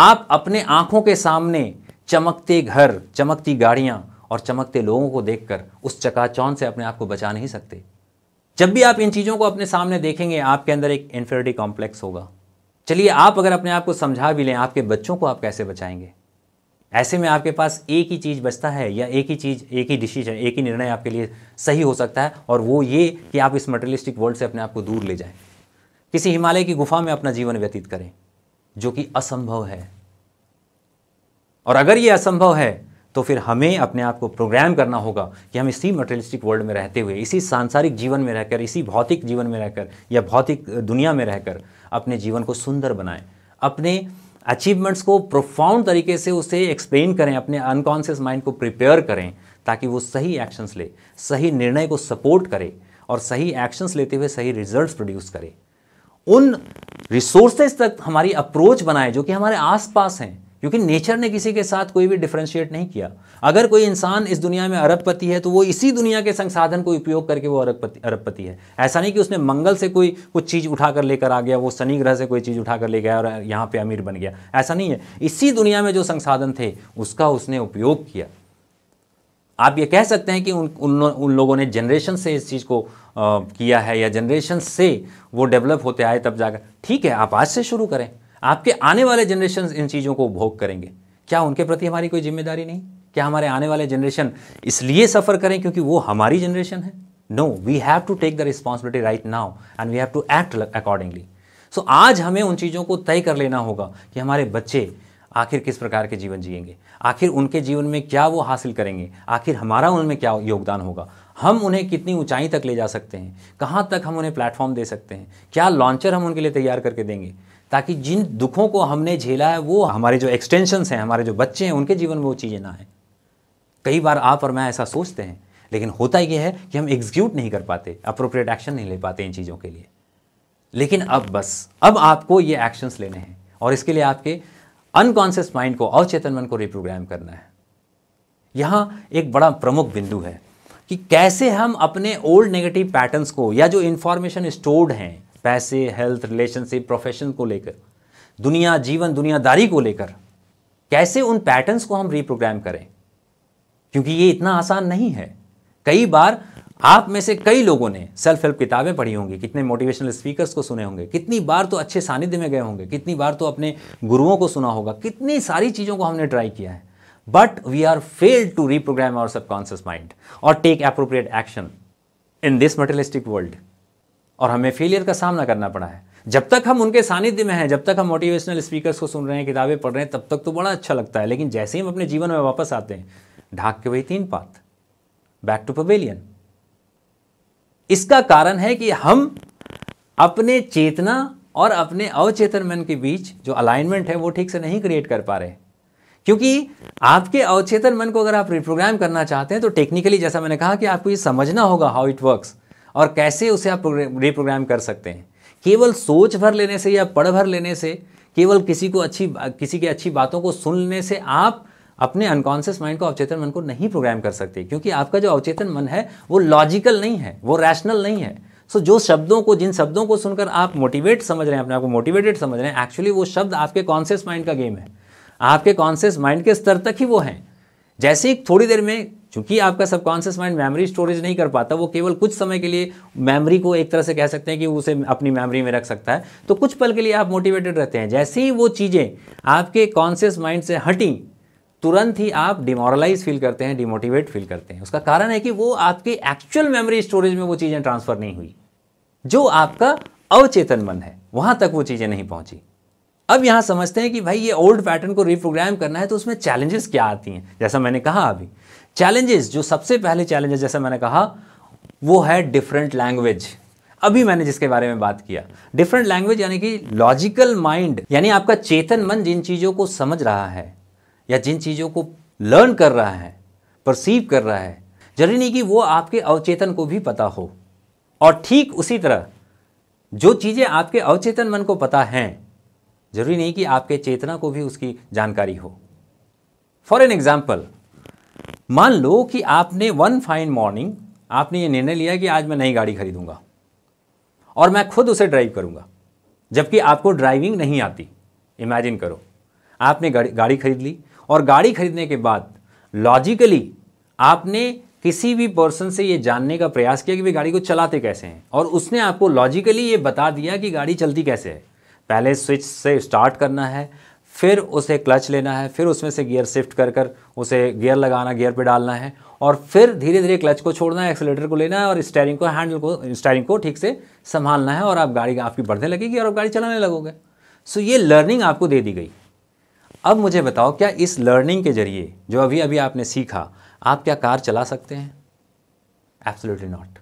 आप अपने आंखों के सामने चमकते घर चमकती गाड़ियां और चमकते लोगों को देखकर उस चकाचौन से अपने आप को बचा नहीं सकते जब भी आप इन चीज़ों को अपने सामने देखेंगे आपके अंदर एक इन्फेरिटी कॉम्प्लेक्स होगा चलिए आप अगर अपने आप को समझा भी लें आपके बच्चों को आप कैसे बचाएंगे ऐसे में आपके पास एक ही चीज़ बचता है या एक ही चीज़ एक ही डिसीजन एक ही निर्णय आपके लिए सही हो सकता है और वो ये कि आप इस मटेरियलिस्टिक वर्ल्ड से अपने आप को दूर ले जाएं किसी हिमालय की गुफा में अपना जीवन व्यतीत करें जो कि असंभव है और अगर ये असंभव है तो फिर हमें अपने आप को प्रोग्राम करना होगा कि हम इसी मटेरियलिस्टिक वर्ल्ड में रहते हुए इसी सांसारिक जीवन में रहकर इसी भौतिक जीवन में रहकर या भौतिक दुनिया में रहकर अपने जीवन को सुंदर बनाएं अपने अचीवमेंट्स को प्रोफाउंड तरीके से उसे एक्सप्लेन करें अपने अनकॉन्शियस माइंड को प्रिपेयर करें ताकि वो सही एक्शंस ले सही निर्णय को सपोर्ट करे और सही एक्शंस लेते हुए सही रिजल्ट्स प्रोड्यूस करे उन रिसोर्सेज तक हमारी अप्रोच बनाए जो कि हमारे आसपास हैं क्योंकि नेचर ने किसी के साथ कोई भी डिफ्रेंशिएट नहीं किया अगर कोई इंसान इस दुनिया में अरबपति है तो वो इसी दुनिया के संसाधन को उपयोग करके वो अरबपति अरबपति है ऐसा नहीं कि उसने मंगल से कोई कुछ चीज़ उठाकर लेकर आ गया वो शनि ग्रह से कोई चीज़ उठाकर ले गया और यहाँ पर अमीर बन गया ऐसा नहीं है इसी दुनिया में जो संसाधन थे उसका उसने उपयोग किया आप ये कह सकते हैं कि उन उन, उन लोगों ने जनरेशन से इस चीज़ को आ, किया है या जनरेशन से वो डेवलप होते आए तब जाकर ठीक है आप आज से शुरू करें आपके आने वाले जनरेशन इन चीज़ों को उपभोग करेंगे क्या उनके प्रति हमारी कोई जिम्मेदारी नहीं क्या हमारे आने वाले जनरेशन इसलिए सफ़र करें क्योंकि वो हमारी जनरेशन है no we have to take the responsibility right now and we have to act accordingly so आज हमें उन चीज़ों को तय कर लेना होगा कि हमारे बच्चे आखिर किस प्रकार के जीवन जिएंगे आखिर उनके जीवन में क्या वो हासिल करेंगे आखिर हमारा उनमें क्या योगदान होगा हम उन्हें कितनी ऊंचाई तक ले जा सकते हैं कहाँ तक हम उन्हें प्लेटफॉर्म दे सकते हैं क्या लॉन्चर हम उनके लिए तैयार करके देंगे ताकि जिन दुखों को हमने झेला है वो हमारे जो एक्सटेंशंस हैं हमारे जो बच्चे हैं उनके जीवन में वो चीज़ें ना आए कई बार आप और मैं ऐसा सोचते हैं लेकिन होता यह है कि हम एग्जीक्यूट नहीं कर पाते अप्रोप्रिएट एक्शन नहीं ले पाते इन चीज़ों के लिए लेकिन अब बस अब आपको ये एक्शंस लेने हैं और इसके लिए आपके अनकॉन्शियस माइंड को अवचेतन मन को रिप्रोग्राम करना है यहाँ एक बड़ा प्रमुख बिंदु है कि कैसे हम अपने ओल्ड नेगेटिव पैटर्न्स को या जो इन्फॉर्मेशन स्टोर्ड हैं पैसे हेल्थ रिलेशनशिप प्रोफेशन को लेकर दुनिया जीवन दुनियादारी को लेकर कैसे उन पैटर्न्स को हम रीप्रोग्राम करें क्योंकि ये इतना आसान नहीं है कई बार आप में से कई लोगों ने सेल्फ हेल्प किताबें पढ़ी होंगी कितने मोटिवेशनल स्पीकर्स को सुने होंगे कितनी बार तो अच्छे सानिध्य में गए होंगे कितनी बार तो अपने गुरुओं को सुना होगा कितनी सारी चीज़ों को हमने ट्राई किया है but we are failed to reprogram our subconscious mind और take appropriate action in this materialistic world और हमें फेलियर का सामना करना पड़ा है जब तक हम उनके सानिध्य में हैं जब तक हम मोटिवेशनल स्पीकर्स को सुन रहे हैं किताबें पढ़ रहे हैं तब तक तो बड़ा अच्छा लगता है लेकिन जैसे ही हम अपने जीवन में वापस आते हैं ढाक के वही तीन पात बैक टू पवेलियन इसका कारण है कि हम अपने चेतना और अपने अवचेतन मन के बीच जो अलाइनमेंट है वो ठीक से नहीं क्रिएट कर पा रहे क्योंकि आपके अवचेतन मन को अगर आप रिप्रोग्राम करना चाहते हैं तो टेक्निकली जैसा मैंने कहा कि आपको ये समझना होगा हाउ इट वर्क्स और कैसे उसे आप रिप्रोग्राम कर सकते हैं केवल सोच भर लेने से या पढ़ भर लेने से केवल किसी को अच्छी किसी की अच्छी बातों को सुन लेने से आप अपने अनकॉन्शियस माइंड को अवचेतन मन को नहीं प्रोग्राम कर सकते क्योंकि आपका जो अवचेतन मन है वो लॉजिकल नहीं है वो रैशनल नहीं है सो so, जो शब्दों को जिन शब्दों को सुनकर आप मोटिवेट समझ रहे हैं अपने आप को मोटिवेटेड समझ रहे हैं एक्चुअली वो शब्द आपके कॉन्शियस माइंड का गेम है आपके कॉन्शियस माइंड के स्तर तक ही वो हैं जैसे ही थोड़ी देर में चूंकि आपका सबकॉन्शियस माइंड मेमोरी स्टोरेज नहीं कर पाता वो केवल कुछ समय के लिए मेमोरी को एक तरह से कह सकते हैं कि उसे अपनी मेमोरी में रख सकता है तो कुछ पल के लिए आप मोटिवेटेड रहते हैं जैसे ही वो चीज़ें आपके कॉन्शियस माइंड से हटी तुरंत ही आप डिमोरलाइज फील करते हैं डिमोटिवेट फील करते हैं उसका कारण है कि वो आपके एक्चुअल मेमोरी स्टोरेज में वो चीज़ें ट्रांसफ़र नहीं हुई जो आपका अवचेतन मन है वहाँ तक वो चीज़ें नहीं पहुँची अब यहाँ समझते हैं कि भाई ये ओल्ड पैटर्न को रिप्रोग्राम करना है तो उसमें चैलेंजेस क्या आती हैं जैसा मैंने कहा अभी चैलेंजेस जो सबसे पहले चैलेंजेस जैसे मैंने कहा वो है डिफरेंट लैंग्वेज अभी मैंने जिसके बारे में बात किया डिफरेंट लैंग्वेज यानी कि लॉजिकल माइंड यानी आपका चेतन मन जिन चीज़ों को समझ रहा है या जिन चीज़ों को लर्न कर रहा है परसीव कर रहा है जरूरी नहीं कि वो आपके अवचेतन को भी पता हो और ठीक उसी तरह जो चीज़ें आपके अवचेतन मन को पता हैं जरूरी नहीं कि आपके चेतना को भी उसकी जानकारी हो फॉर एन एग्जाम्पल मान लो कि आपने वन फाइन मॉर्निंग आपने ये निर्णय लिया कि आज मैं नई गाड़ी खरीदूंगा और मैं खुद उसे ड्राइव करूंगा जबकि आपको ड्राइविंग नहीं आती इमेजिन करो आपने गाड़ी खरीद ली और गाड़ी खरीदने के बाद लॉजिकली आपने किसी भी पर्सन से ये जानने का प्रयास किया कि वे गाड़ी को चलाते कैसे हैं और उसने आपको लॉजिकली ये बता दिया कि गाड़ी चलती कैसे है पहले स्विच से स्टार्ट करना है फिर उसे क्लच लेना है फिर उसमें से गियर शिफ्ट कर कर उसे गियर लगाना गियर पे डालना है और फिर धीरे धीरे क्लच को छोड़ना है एक्सेलेटर को लेना है और स्टेयरिंग को हैंडल को स्टेयरिंग को ठीक से संभालना है और आप गाड़ी आपकी बढ़ने लगेगी और आप गाड़ी चलाने लगोगे सो ये लर्निंग आपको दे दी गई अब मुझे बताओ क्या इस लर्निंग के जरिए जो अभी अभी आपने सीखा आप क्या कार चला सकते हैं एब्सोल्युटली नॉट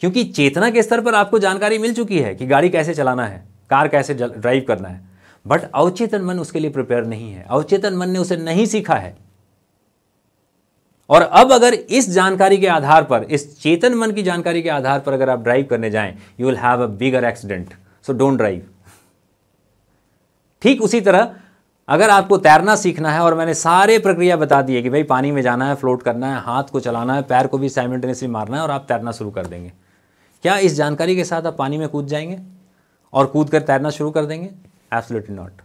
क्योंकि चेतना के स्तर पर आपको जानकारी मिल चुकी है कि गाड़ी कैसे चलाना है कार कैसे ड्राइव करना है बट अवचेतन मन उसके लिए प्रिपेयर नहीं है अवचेतन मन ने उसे नहीं सीखा है और अब अगर इस जानकारी के आधार पर इस चेतन मन की जानकारी के आधार पर अगर आप ड्राइव करने जाएं you will have a bigger accident so don't drive ठीक उसी तरह अगर आपको तैरना सीखना है और मैंने सारे प्रक्रिया बता दी है कि भाई पानी में जाना है फ्लोट करना है हाथ को चलाना है पैर को भी साइमल्टेनियसली मारना है और आप तैरना शुरू कर देंगे क्या इस जानकारी के साथ आप पानी में कूद जाएंगे और कूद कर तैरना शुरू कर देंगे Absolutely not.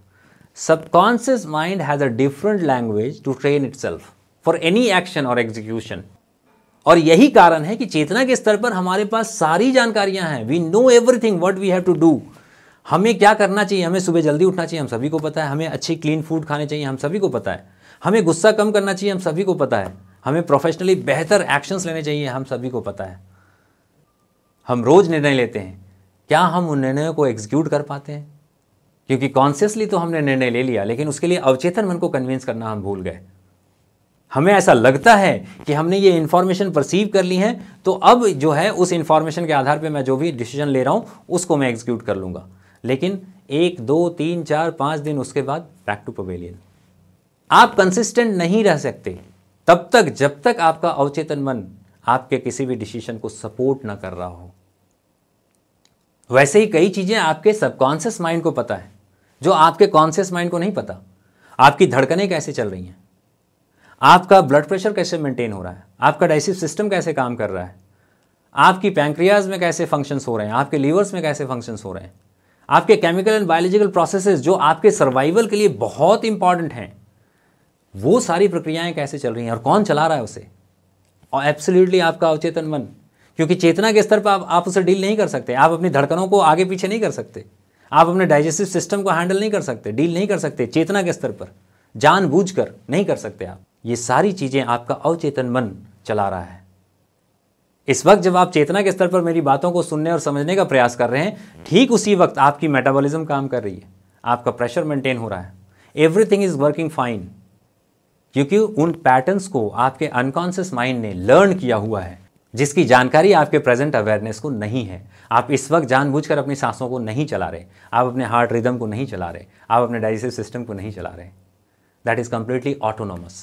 Subconscious mind has a different language to train itself for any action or execution. और यही कारण है कि चेतना के स्तर पर हमारे पास सारी जानकारियां हैं we know everything what we have to do हमें क्या करना चाहिए हमें सुबह जल्दी उठना चाहिए हम सभी को पता है हमें अच्छे क्लीन फूड खाने चाहिए हम सभी को पता है हमें गुस्सा कम करना चाहिए हम सभी को पता है हमें प्रोफेशनली बेहतर एक्शंस लेने चाहिए हम सभी को पता है हम रोज़ निर्णय लेते हैं क्या हम उन निर्णयों को एग्जीक्यूट कर पाते हैं क्योंकि कॉन्शियसली तो हमने निर्णय ले लिया लेकिन उसके लिए अवचेतन मन को कन्विंस करना हम भूल गए हमें ऐसा लगता है कि हमने ये इन्फॉर्मेशन परसीव कर ली है तो अब जो है उस इन्फॉर्मेशन के आधार पे मैं जो भी डिसीजन ले रहा हूँ उसको मैं एग्जीक्यूट कर लूँगा लेकिन एक दो तीन चार पाँच दिन उसके बाद बैक टू पवेलियन आप कंसिस्टेंट नहीं रह सकते तब तक जब तक आपका अवचेतन मन आपके किसी भी डिसीजन को सपोर्ट ना कर रहा हो वैसे ही कई चीज़ें आपके सबकॉन्शियस माइंड को पता है जो आपके कॉन्शियस माइंड को नहीं पता आपकी धड़कनें कैसे चल रही हैं आपका ब्लड प्रेशर कैसे मेंटेन हो रहा है आपका डाइसिव सिस्टम कैसे काम कर रहा है आपकी पैंक्रियाज में कैसे फंक्शंस हो रहे हैं आपके लीवर्स में कैसे फंक्शंस हो रहे हैं आपके केमिकल एंड बायोलॉजिकल प्रोसेसेस जो आपके सर्वाइवल के लिए बहुत इंपॉर्टेंट हैं वो सारी प्रक्रियाएं कैसे चल रही हैं और कौन चला रहा है उसे और एब्सोल्युटली आपका अवचेतन मन क्योंकि चेतना के स्तर पर आप, आप उसे डील नहीं कर सकते आप अपनी धड़कनों को आगे पीछे नहीं कर सकते आप अपने डाइजेस्टिव सिस्टम को हैंडल नहीं कर सकते डील नहीं कर सकते चेतना के स्तर पर जानबूझकर नहीं कर सकते आप ये सारी चीज़ें आपका अवचेतन मन चला रहा है इस वक्त जब आप चेतना के स्तर पर मेरी बातों को सुनने और समझने का प्रयास कर रहे हैं ठीक उसी वक्त आपकी मेटाबॉलिज्म काम कर रही है आपका प्रेशर मेंटेन हो रहा है एवरीथिंग इज़ वर्किंग फाइन क्योंकि उन पैटर्न्स को आपके अनकॉन्शियस माइंड ने लर्न किया हुआ है जिसकी जानकारी आपके प्रेजेंट अवेयरनेस को नहीं है आप इस वक्त जानबूझकर अपनी सांसों को नहीं चला रहे आप अपने हार्ट रिदम को नहीं चला रहे आप अपने डाइजेस्टिव सिस्टम को नहीं चला रहे that is completely autonomous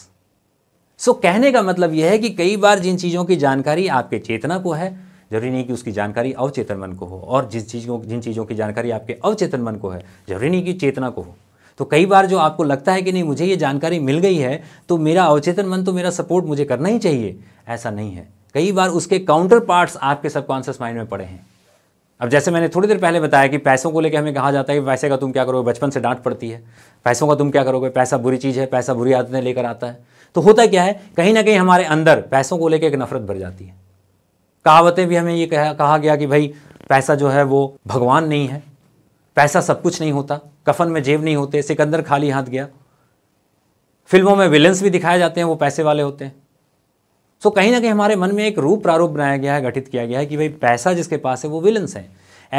so कहने का मतलब यह है कि कई बार जिन चीज़ों की जानकारी आपके चेतना को है जरूरी नहीं कि उसकी जानकारी अवचेतन मन को हो और जिस चीज़ों जिन चीज़ों की जानकारी आपके अवचेतन मन को है जरूरी नहीं कि चेतना को हो तो कई बार जो आपको लगता है कि नहीं मुझे ये जानकारी मिल गई है तो मेरा अवचेतन मन तो मेरा सपोर्ट मुझे करना ही चाहिए ऐसा नहीं है कई बार उसके काउंटर पार्ट्स आपके सबकॉन्शियस माइंड में पड़े हैं अब जैसे मैंने थोड़ी देर पहले बताया कि पैसों को लेकर हमें कहा जाता है कि पैसे का तुम क्या करोगे बचपन से डांट पड़ती है पैसों का तुम क्या करोगे पैसा बुरी चीज़ है पैसा बुरी आदतें लेकर आता है तो होता क्या है कहीं ना कहीं हमारे अंदर पैसों को लेकर एक नफरत भर जाती है कहावतें भी हमें ये कहा, कहा गया कि भाई पैसा जो है वो भगवान नहीं है पैसा सब कुछ नहीं होता कफन में जेब नहीं होते सिकंदर खाली हाथ गया फिल्मों में विलन्स भी दिखाए जाते हैं वो पैसे वाले होते हैं सो कहीं ना कहीं हमारे मन में एक रूप प्रारूप बनाया गया है गठित किया गया है कि भाई पैसा जिसके पास है वो विलन्स है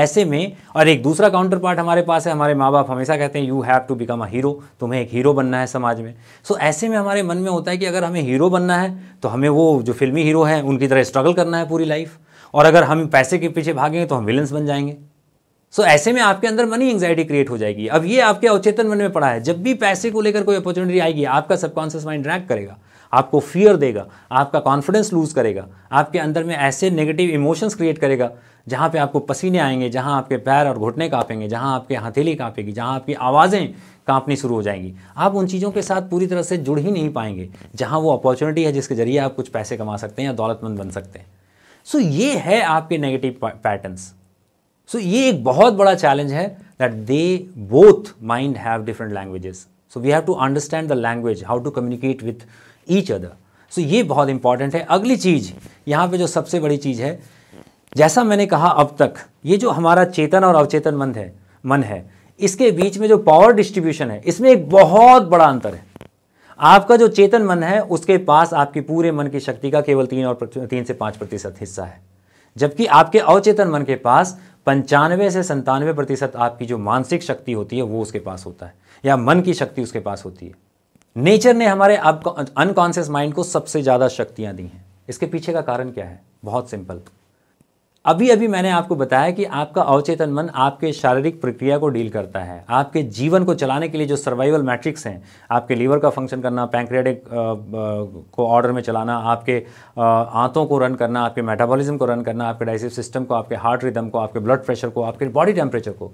ऐसे में और एक दूसरा काउंटर पार्ट हमारे पास है हमारे माँ बाप हमेशा कहते हैं you have to become a hero तुम्हें एक हीरो बनना है समाज में सो so, ऐसे में हमारे मन में होता है कि अगर हमें हीरो बनना है तो हमें वो जो फिल्मी हीरो हैं उनकी तरह स्ट्रगल करना है पूरी लाइफ और अगर हम पैसे के पीछे भागेंगे तो हम विलन्स बन जाएंगे सो so, ऐसे में आपके अंदर मनी एंग्जाइटी क्रिएट हो जाएगी अब ये आपके अवचेतन मन में पड़ा है जब भी पैसे को लेकर कोई अपॉर्चुनिटी आएगी आपका सबकॉन्शियस माइंड ड्रैग करेगा आपको फियर देगा आपका कॉन्फिडेंस लूज़ करेगा आपके अंदर में ऐसे नेगेटिव इमोशंस क्रिएट करेगा जहाँ पे आपको पसीने आएंगे जहाँ आपके पैर और घुटने काँपेंगे जहाँ आपके हथेली काँपेगी जहाँ आपकी आवाज़ें कांपनी शुरू हो जाएंगी आप उन चीज़ों के साथ पूरी तरह से जुड़ ही नहीं पाएंगे जहाँ वो अपॉर्चुनिटी है जिसके ज़रिए आप कुछ पैसे कमा सकते हैं या दौलतमंद बन सकते हैं सो so, ये है आपके नेगेटिव पैटर्न्स सो ये एक बहुत बड़ा चैलेंज है that they both mind have different languages so we have to understand the language how to communicate with each other so ये बहुत इंपॉर्टेंट है अगली चीज़ यहाँ पे जो सबसे बड़ी चीज़ है जैसा मैंने कहा अब तक ये जो हमारा चेतन और अवचेतन मन है मन है इसके बीच में जो पावर डिस्ट्रीब्यूशन है इसमें एक बहुत बड़ा अंतर है आपका जो चेतन मन है उसके पास आपकी पूरे मन की शक्ति का केवल तीन और तीन से पाँच प्रतिशत हिस्सा है जबकि आपके अवचेतन मन के पास पंचानवे से संतानवे प्रतिशत आपकी जो मानसिक शक्ति होती है वो उसके पास होता है या मन की शक्ति उसके पास होती है नेचर ने हमारे अनकॉन्शियस माइंड को सबसे ज़्यादा शक्तियां दी हैं इसके पीछे का कारण क्या है बहुत सिंपल अभी अभी मैंने आपको बताया कि आपका अवचेतन मन आपके शारीरिक प्रक्रिया को डील करता है आपके जीवन को चलाने के लिए जो सर्वाइवल मैट्रिक्स हैं आपके लीवर का फंक्शन करना पैंक्रियाटिक को ऑर्डर में चलाना आपके आंतों को रन करना आपके मेटाबॉलिज्म को रन करना आपके डाइजेस्टिव सिस्टम को आपके हार्ट रिदम को आपके ब्लड प्रेशर को आपके बॉडी टेम्परेचर को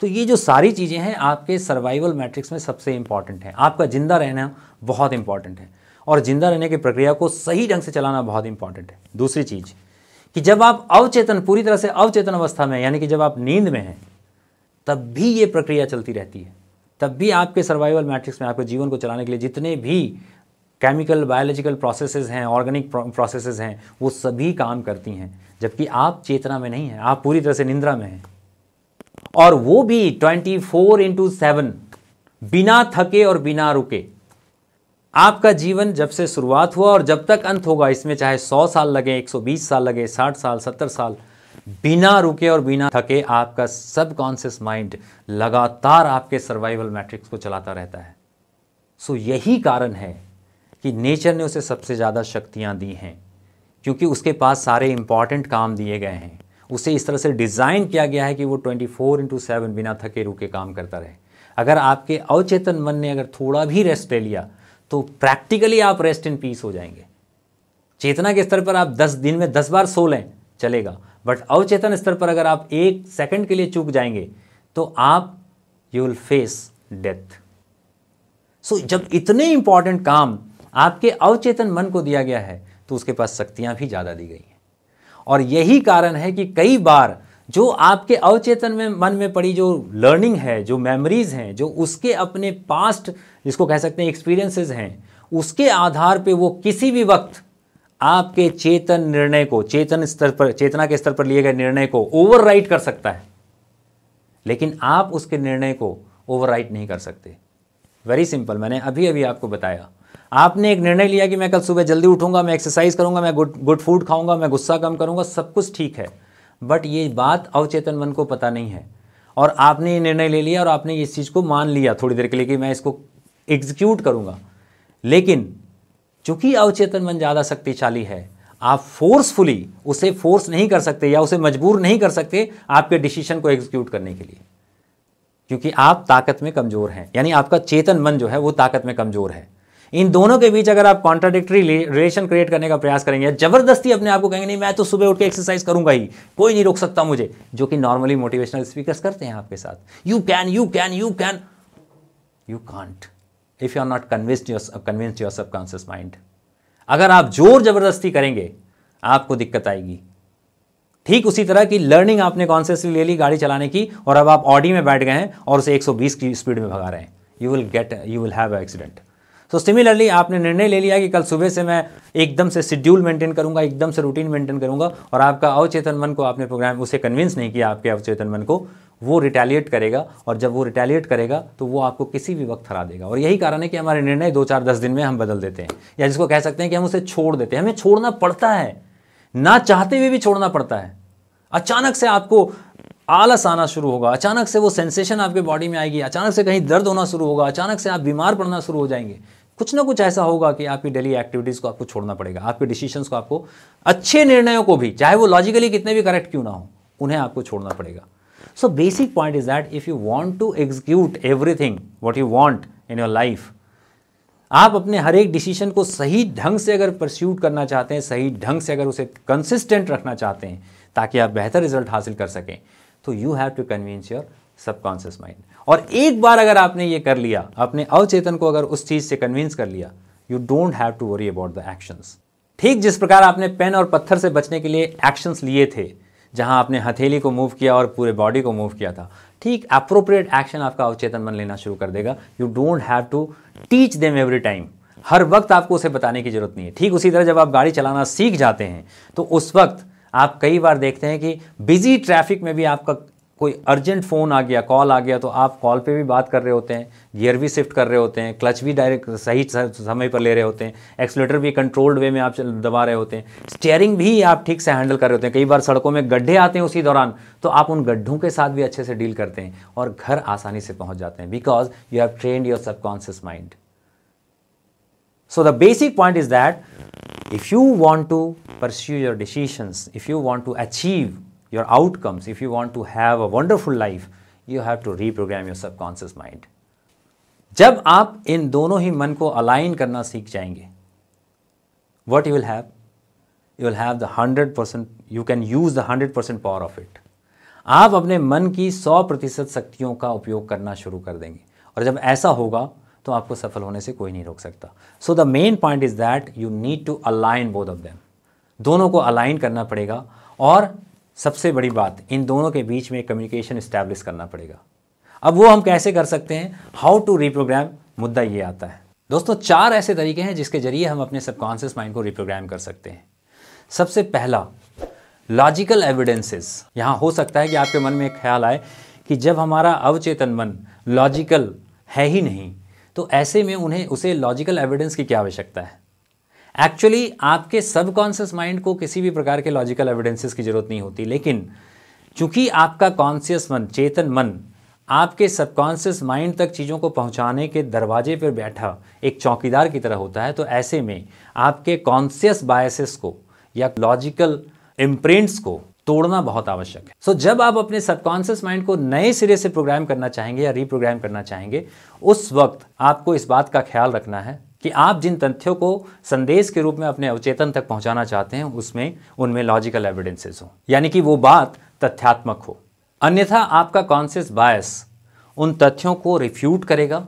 तो ये जो सारी चीज़ें हैं आपके सर्वाइवल मैट्रिक्स में सबसे इंपॉर्टेंट है आपका ज़िंदा रहना बहुत इंपॉर्टेंट है और ज़िंदा रहने की प्रक्रिया को सही ढंग से चलाना बहुत इंपॉर्टेंट है दूसरी चीज़ कि जब आप अवचेतन पूरी तरह से अवचेतन अवस्था में यानी कि जब आप नींद में हैं तब भी ये प्रक्रिया चलती रहती है तब भी आपके सर्वाइवल मैट्रिक्स में आपके जीवन को चलाने के लिए जितने भी केमिकल बायोलॉजिकल प्रोसेसेस हैं ऑर्गेनिक प्रोसेसेस हैं वो सभी काम करती हैं जबकि आप चेतना में नहीं हैं आप पूरी तरह से निंद्रा में हैं और वो भी 24 फोर इंटू सेवन बिना थके और बिना रुके आपका जीवन जब से शुरुआत हुआ और जब तक अंत होगा इसमें चाहे 100 साल लगे 120 साल लगे 60 साल 70 साल बिना रुके और बिना थके आपका सबकॉन्शियस माइंड लगातार आपके सर्वाइवल मैट्रिक्स को चलाता रहता है सो यही कारण है कि नेचर ने उसे सबसे ज़्यादा शक्तियाँ दी हैं क्योंकि उसके पास सारे इंपॉर्टेंट काम दिए गए हैं उसे इस तरह से डिज़ाइन किया गया है कि वो ट्वेंटी फोर इंटू सेवन बिना थके रुके काम करता रहे अगर आपके अवचेतन मन ने अगर थोड़ा भी रेस्ट ले लिया तो प्रैक्टिकली आप रेस्ट इन पीस हो जाएंगे चेतना के स्तर पर आप दस दिन में दस बार सो लें चलेगा बट अवचेतन स्तर पर अगर आप एक सेकंड के लिए चूक जाएंगे तो आप you will face death so जब इतने इंपॉर्टेंट काम आपके अवचेतन मन को दिया गया है तो उसके पास शक्तियां भी ज़्यादा दी गई और यही कारण है कि कई बार जो आपके अवचेतन में मन में पड़ी जो लर्निंग है जो मेमोरीज़ हैं जो उसके अपने पास्ट जिसको कह सकते हैं एक्सपीरियंसेस हैं उसके आधार पे वो किसी भी वक्त आपके चेतन निर्णय को चेतन स्तर पर चेतना के स्तर पर लिए गए निर्णय को ओवरराइट कर सकता है लेकिन आप उसके निर्णय को ओवरराइट नहीं कर सकते वेरी सिंपल मैंने अभी अभी आपको बताया आपने एक निर्णय लिया कि मैं कल सुबह जल्दी उठूंगा मैं एक्सरसाइज करूंगा मैं गुड गुड फूड खाऊंगा मैं गुस्सा कम करूंगा सब कुछ ठीक है बट ये बात अवचेतन मन को पता नहीं है और आपने ये निर्णय ले लिया और आपने इस चीज़ को मान लिया थोड़ी देर के लिए कि मैं इसको एग्जीक्यूट करूँगा लेकिन चूंकि अवचेतन मन ज़्यादा शक्तिशाली है आप फोर्सफुली उसे फोर्स नहीं कर सकते या उसे मजबूर नहीं कर सकते आपके डिसीजन को एग्जीक्यूट करने के लिए क्योंकि आप ताकत में कमज़ोर हैं यानी आपका चेतन मन जो है वो ताकत में कमज़ोर है इन दोनों के बीच अगर आप कॉन्ट्राडिक्ट्री रिलेशन क्रिएट करने का प्रयास करेंगे जबरदस्ती अपने आप को कहेंगे नहीं मैं तो सुबह उठ के एक्सरसाइज करूंगा ही कोई नहीं रोक सकता मुझे जो कि नॉर्मली मोटिवेशनल स्पीकर्स करते हैं आपके साथ you can you can you can you can't if you are not convinced your convinced your subconscious mind अगर आप जोर जबरदस्ती करेंगे आपको दिक्कत आएगी ठीक उसी तरह की लर्निंग आपने कॉन्शियसली ले ली गाड़ी चलाने की और अब आप ऑडी में बैठ गए हैं और उसे 120 की स्पीड में भगा रहे हैं you will get you will have accident so similarly आपने निर्णय ले लिया कि कल सुबह से मैं एकदम से शेड्यूल मेंटेन करूंगा एकदम से रूटीन मेंटेन करूंगा और आपका अवचेतन मन को आपने प्रोग्राम उसे कन्विंस नहीं किया आपके अवचेतन मन को वो रिटेलिएट करेगा और जब वो रिटेलिएट करेगा तो वो आपको किसी भी वक्त हरा देगा और यही कारण है कि हमारे निर्णय दो चार दस दिन में हम बदल देते हैं या जिसको कह सकते हैं कि हम उसे छोड़ देते हैं हमें छोड़ना पड़ता है ना चाहते हुए भी छोड़ना पड़ता है अचानक से आपको आलस आना शुरू होगा अचानक से वो सेंसेशन आपके बॉडी में आएगी अचानक से कहीं दर्द होना शुरू होगा अचानक से आप बीमार पड़ना शुरू हो जाएंगे कुछ ना कुछ ऐसा होगा कि आपकी डेली एक्टिविटीज़ को आपको छोड़ना पड़ेगा आपके डिसीशंस को आपको अच्छे निर्णयों को भी चाहे वो लॉजिकली कितने भी करेक्ट क्यों ना हो उन्हें आपको छोड़ना पड़ेगा so basic point is that if you want to execute everything what you want in your life आप अपने हर एक डिसीजन को सही ढंग से अगर परस्यूट करना चाहते हैं सही ढंग से अगर उसे कंसिस्टेंट रखना चाहते हैं ताकि आप बेहतर रिजल्ट हासिल कर सकें तो you have to convince your subconscious mind और एक बार अगर आपने ये कर लिया अपने अवचेतन को अगर उस चीज़ से कन्विंस कर लिया you don't have to worry about the actions ठीक जिस प्रकार आपने पेन और पत्थर से बचने के लिए एक्शंस लिए थे जहां आपने हथेली को मूव किया और पूरे बॉडी को मूव किया था ठीक अप्रोप्रिएट एक्शन आपका अवचेतन मन लेना शुरू कर देगा you don't have to teach them every time हर वक्त आपको उसे बताने की जरूरत नहीं है ठीक उसी तरह जब आप गाड़ी चलाना सीख जाते हैं तो उस वक्त आप कई बार देखते हैं कि बिजी ट्रैफिक में भी आपका कोई अर्जेंट फ़ोन आ गया कॉल आ गया तो आप कॉल पे भी बात कर रहे होते हैं गियर भी शिफ्ट कर रहे होते हैं क्लच भी डायरेक्ट सही समय पर ले रहे होते हैं एक्सलेटर भी कंट्रोल्ड वे में आप दबा रहे होते हैं स्टेयरिंग भी आप ठीक से हैंडल कर रहे होते हैं कई बार सड़कों में गड्ढे आते हैं उसी दौरान तो आप उन गड्ढों के साथ भी अच्छे से डील करते हैं और घर आसानी से पहुँच जाते हैं because you have trained your subconscious mind so the basic point is that if you want to pursue your decisions if you want to achieve your outcomes, if you want to have a wonderful life, you have to reprogram your subconscious mind. जब आप इन दोनों ही मन को अलाइन करना सीख जाएंगे what you will have you will have the hundred percent you can use the hundred percent power of it आप अपने मन की सौ प्रतिशत शक्तियों का उपयोग करना शुरू कर देंगे और जब ऐसा होगा तो आपको सफल होने से कोई नहीं रोक सकता so the main point is that you need to align both of them दोनों को अलाइन करना पड़ेगा और सबसे बड़ी बात इन दोनों के बीच में कम्युनिकेशन इस्टेब्लिश करना पड़ेगा अब वो हम कैसे कर सकते हैं हाउ टू रिप्रोग्राम मुद्दा ये आता है दोस्तों चार ऐसे तरीके हैं जिसके जरिए हम अपने सबकॉन्शियस माइंड को रिप्रोग्राम कर सकते हैं सबसे पहला लॉजिकल एविडेंसेस यहाँ हो सकता है कि आपके मन में एक ख्याल आए कि जब हमारा अवचेतन मन लॉजिकल है ही नहीं तो ऐसे में उन्हें उसे लॉजिकल एविडेंस की क्या आवश्यकता है एक्चुअली आपके सबकॉन्शियस माइंड को किसी भी प्रकार के लॉजिकल एविडेंसेस की ज़रूरत नहीं होती लेकिन चूंकि आपका कॉन्सियस मन चेतन मन आपके सबकॉन्शियस माइंड तक चीज़ों को पहुंचाने के दरवाजे पर बैठा एक चौकीदार की तरह होता है तो ऐसे में आपके कॉन्सियस बायसेस को या लॉजिकल इम्प्रिंट्स को तोड़ना बहुत आवश्यक है सो so, जब आप अपने सबकॉन्शियस माइंड को नए सिरे से प्रोग्राम करना चाहेंगे या रीप्रोग्राम करना चाहेंगे उस वक्त आपको इस बात का ख्याल रखना है कि आप जिन तथ्यों को संदेश के रूप में अपने अवचेतन तक पहुंचाना चाहते हैं उसमें उनमें लॉजिकल एविडेंसेस हो यानी कि वो बात तथ्यात्मक हो अन्यथा आपका कॉन्सियस बायस उन तथ्यों को रिफ्यूट करेगा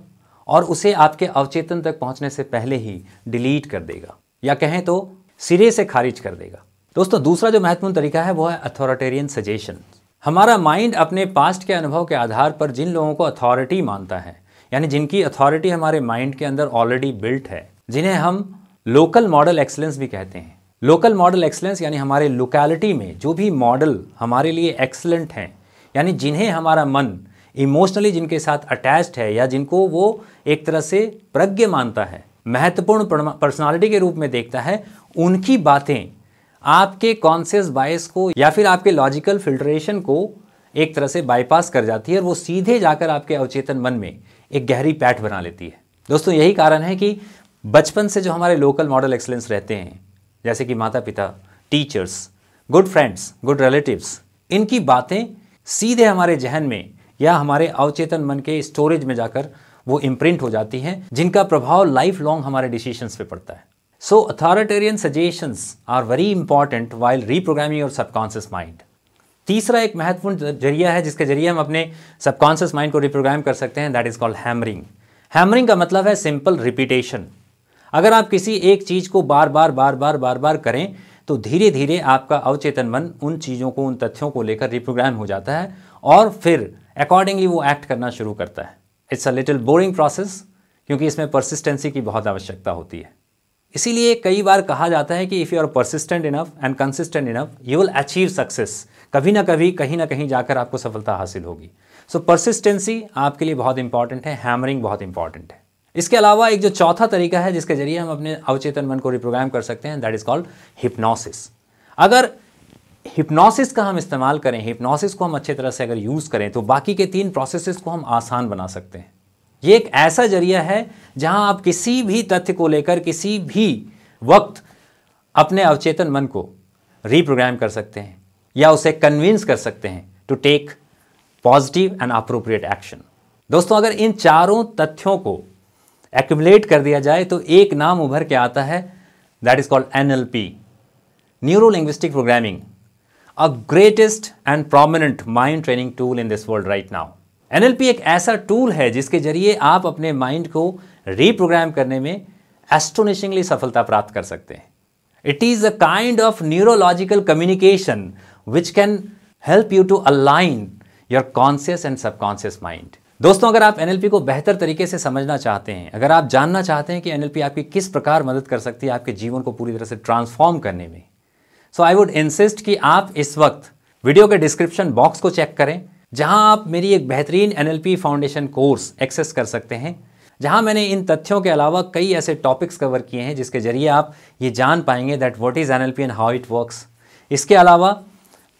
और उसे आपके अवचेतन तक पहुंचने से पहले ही डिलीट कर देगा या कहें तो सिरे से खारिज कर देगा दोस्तों दूसरा जो महत्वपूर्ण तरीका है वो है अथॉरिटेरियन सजेशन हमारा माइंड अपने पास्ट के अनुभव के आधार पर जिन लोगों को अथॉरिटी मानता है यानी जिनकी अथॉरिटी हमारे माइंड के अंदर ऑलरेडी बिल्ट है जिन्हें हम लोकल मॉडल एक्सलेंस भी कहते हैं लोकल मॉडल एक्सलेंस यानी हमारे लोकेलिटी में जो भी मॉडल हमारे लिए एक्सलेंट हैं यानी जिन्हें हमारा मन इमोशनली जिनके साथ अटैच्ड है या जिनको वो एक तरह से प्रज्ञ मानता है महत्वपूर्ण पर्सनालिटी के रूप में देखता है उनकी बातें आपके कॉन्सियस बायस को या फिर आपके लॉजिकल फिल्ट्रेशन को एक तरह से बाईपास कर जाती है और वो सीधे जाकर आपके अवचेतन मन में एक गहरी पैठ बना लेती है दोस्तों यही कारण है कि बचपन से जो हमारे लोकल मॉडल एक्सलेंस रहते हैं जैसे कि माता पिता teachers good friends good relatives इनकी बातें सीधे हमारे जहन में या हमारे अवचेतन मन के स्टोरेज में जाकर वो इम्प्रिंट हो जाती हैं जिनका प्रभाव लाइफ लॉन्ग हमारे डिसीशंस पे पड़ता है so authoritarian suggestions are very important while reprogramming your subconscious mind तीसरा एक महत्वपूर्ण जरिया है जिसके जरिए हम अपने सबकॉन्शियस माइंड को रिप्रोग्राम कर सकते हैं that is called hammering hammering का मतलब है सिंपल रिपीटेशन अगर आप किसी एक चीज़ को बार बार बार बार बार बार करें तो धीरे धीरे आपका अवचेतन मन उन चीज़ों को उन तथ्यों को लेकर रिप्रोग्राम हो जाता है और फिर अकॉर्डिंगली वो एक्ट करना शुरू करता है it's a little boring process क्योंकि इसमें परसिस्टेंसी की बहुत आवश्यकता होती है इसीलिए कई बार कहा जाता है कि if you are persistent enough and consistent enough you will achieve success कभी ना कभी कहीं ना कहीं जाकर आपको सफलता हासिल होगी सो so, परसिस्टेंसी आपके लिए बहुत इंपॉर्टेंट है हैमरिंग बहुत इंपॉर्टेंट है इसके अलावा एक जो चौथा तरीका है जिसके जरिए हम अपने अवचेतन मन को रिप्रोग्राम कर सकते हैं दैट इज़ कॉल्ड हिप्नोसिस अगर हिप्नोसिस का हम इस्तेमाल करें हिप्नोसिस को हम अच्छे तरह से अगर यूज़ करें तो बाकी के तीन प्रोसेसेस को हम आसान बना सकते हैं ये एक ऐसा जरिया है जहां आप किसी भी तथ्य को लेकर किसी भी वक्त अपने अवचेतन मन को रीप्रोग्राम कर सकते हैं या उसे कन्विंस कर सकते हैं to take positive and appropriate action दोस्तों अगर इन चारों तथ्यों को एक्यूमुलेट कर दिया जाए तो एक नाम उभर के आता है that is called N L P neuro linguistic programming a greatest and prominent mind training tool in this world right now an एक ऐसा टूल है जिसके जरिए आप अपने माइंड को रीप्रोग्राम करने में एस्ट्रोनिशिंगली सफलता प्राप्त कर सकते हैं it is a kind of neurological communication which can help you to align your conscious and subconscious mind दोस्तों अगर आप एनएलपी को बेहतर तरीके से समझना चाहते हैं अगर आप जानना चाहते हैं कि एनएलपी आपकी किस प्रकार मदद कर सकती है आपके जीवन को पूरी तरह से ट्रांसफॉर्म करने में सो आई वुड इंसिस्ट कि आप इस वक्त वीडियो के डिस्क्रिप्शन बॉक्स को चेक करें जहां आप मेरी एक बेहतरीन एनएलपी फाउंडेशन कोर्स एक्सेस कर सकते हैं जहां मैंने इन तथ्यों के अलावा कई ऐसे टॉपिक्स कवर किए हैं जिसके ज़रिए आप ये जान पाएंगे that what is NLP and how it works इसके अलावा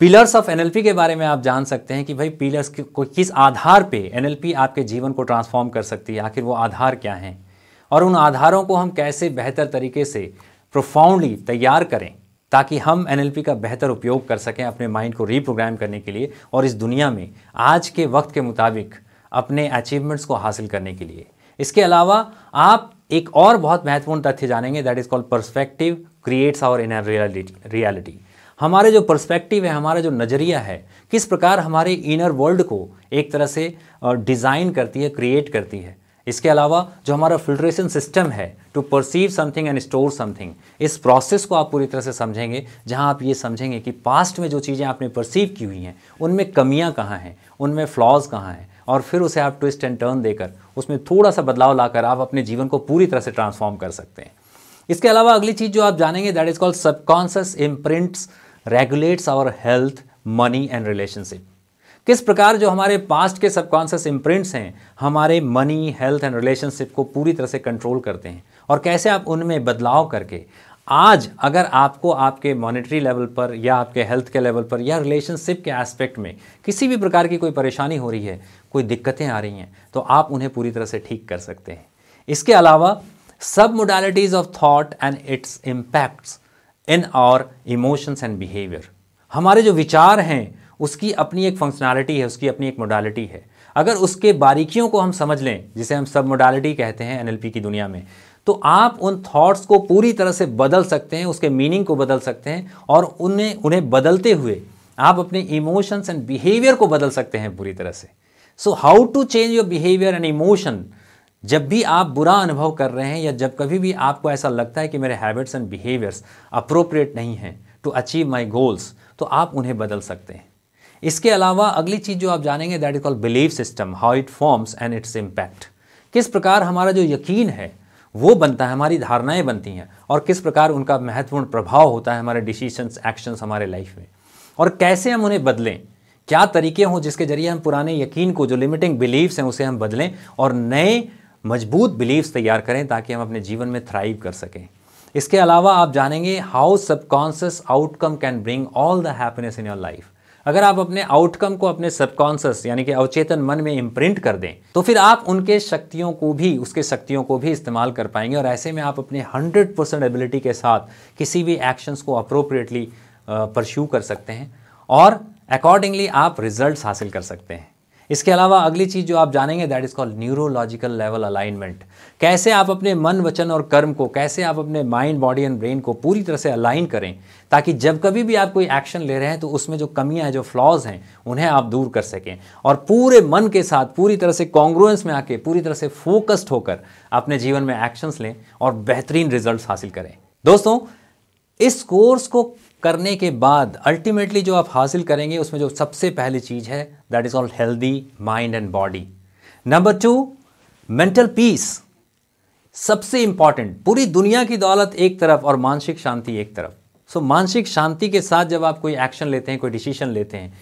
पिलर्स ऑफ एनएलपी के बारे में आप जान सकते हैं कि भाई पिलर्स को किस आधार पे एनएलपी आपके जीवन को ट्रांसफॉर्म कर सकती है आखिर वो आधार क्या हैं और उन आधारों को हम कैसे बेहतर तरीके से प्रोफाउंडली तैयार करें ताकि हम एनएलपी का बेहतर उपयोग कर सकें अपने माइंड को रीप्रोग्राम करने के लिए और इस दुनिया में आज के वक्त के मुताबिक अपने अचीवमेंट्स को हासिल करने के लिए इसके अलावा आप एक और बहुत महत्वपूर्ण तथ्य जानेंगे that is called perspective creates our inner reality हमारे जो पर्सपेक्टिव है हमारा जो नज़रिया है किस प्रकार हमारे इनर वर्ल्ड को एक तरह से डिज़ाइन करती है क्रिएट करती है इसके अलावा जो हमारा फिल्ट्रेशन सिस्टम है to perceive something and store something इस प्रोसेस को आप पूरी तरह से समझेंगे जहां आप ये समझेंगे कि पास्ट में जो चीज़ें आपने परसीव की हुई हैं उनमें कमियां कहाँ हैं उनमें फ्लॉज कहाँ हैं और फिर उसे आप ट्विस्ट एंड टर्न देकर उसमें थोड़ा सा बदलाव लाकर आप अपने जीवन को पूरी तरह से ट्रांसफॉर्म कर सकते हैं इसके अलावा अगली चीज़ जो आप जानेंगे that is called subconscious imprints regulates our health money and relationship किस प्रकार जो हमारे पास्ट के सबकॉन्शियस इम्प्रिंट्स हैं हमारे मनी हेल्थ एंड रिलेशनशिप को पूरी तरह से कंट्रोल करते हैं और कैसे आप उनमें बदलाव करके आज अगर आपको आपके मॉनेटरी लेवल पर या आपके हेल्थ के लेवल पर या रिलेशनशिप के एस्पेक्ट में किसी भी प्रकार की कोई परेशानी हो रही है कोई दिक्कतें आ रही हैं तो आप उन्हें पूरी तरह से ठीक कर सकते हैं इसके अलावा sub modalities of thought and its impacts in our emotions and behaviour हमारे जो विचार हैं उसकी अपनी एक फंक्शनैलिटी है उसकी अपनी एक मोडालिटी है अगर उसके बारीकियों को हम समझ लें जिसे हम सब मोडालिटी कहते हैं एनएलपी की दुनिया में तो आप उन थॉट्स को पूरी तरह से बदल सकते हैं उसके मीनिंग को बदल सकते हैं और उन्हें उन्हें बदलते हुए आप अपने इमोशंस एंड बिहेवियर को बदल सकते हैं पूरी तरह से so how to change your behaviour and emotion जब भी आप बुरा अनुभव कर रहे हैं या जब कभी भी आपको ऐसा लगता है कि मेरे हैबिट्स एंड बिहेवियर्स अप्रोप्रिएट नहीं हैं टू अचीव माई गोल्स तो आप उन्हें बदल सकते हैं इसके अलावा अगली चीज़ जो आप जानेंगे that is call believe system how it forms and its impact किस प्रकार हमारा जो यकीन है वो बनता है हमारी धारणाएं बनती हैं और किस प्रकार उनका महत्वपूर्ण प्रभाव होता है हमारे डिसीशंस एक्शंस हमारे लाइफ में और कैसे हम उन्हें बदलें क्या तरीके हों जिसके जरिए हम पुराने यकीन को जो लिमिटिंग बिलीव्स हैं उसे हम बदलें और नए मजबूत बिलीव्स तैयार करें ताकि हम अपने जीवन में थ्राइव कर सकें इसके अलावा आप जानेंगे how subconscious outcome can bring all the happiness in your life अगर आप अपने आउटकम को अपने सबकॉन्सियस यानी कि अवचेतन मन में इम्प्रिंट कर दें तो फिर आप उनके शक्तियों को भी उसके शक्तियों को भी इस्तेमाल कर पाएंगे और ऐसे में आप अपने 100 परसेंट एबिलिटी के साथ किसी भी एक्शंस को अप्रोप्रिएटली परस्यू कर सकते हैं और अकॉर्डिंगली आप रिजल्ट हासिल कर सकते हैं इसके अलावा अगली चीज़ जो आप जानेंगे that is called neurological level alignment कैसे आप अपने मन वचन और कर्म को कैसे आप अपने माइंड बॉडी एंड ब्रेन को पूरी तरह से अलाइन करें ताकि जब कभी भी आप कोई एक्शन ले रहे हैं तो उसमें जो कमियां हैं जो फ्लॉज हैं उन्हें आप दूर कर सकें और पूरे मन के साथ पूरी तरह से कॉन्ग्रुएंस में आके पूरी तरह से फोकस्ड होकर अपने जीवन में एक्शंस लें और बेहतरीन रिजल्ट हासिल करें दोस्तों इस कोर्स को करने के बाद अल्टीमेटली जो आप हासिल करेंगे उसमें जो सबसे पहली चीज़ है that is all healthy mind and body number two mental peace सबसे इंपॉर्टेंट पूरी दुनिया की दौलत एक तरफ और मानसिक शांति एक तरफ सो so, मानसिक शांति के साथ जब आप कोई एक्शन लेते हैं कोई डिसीशन लेते हैं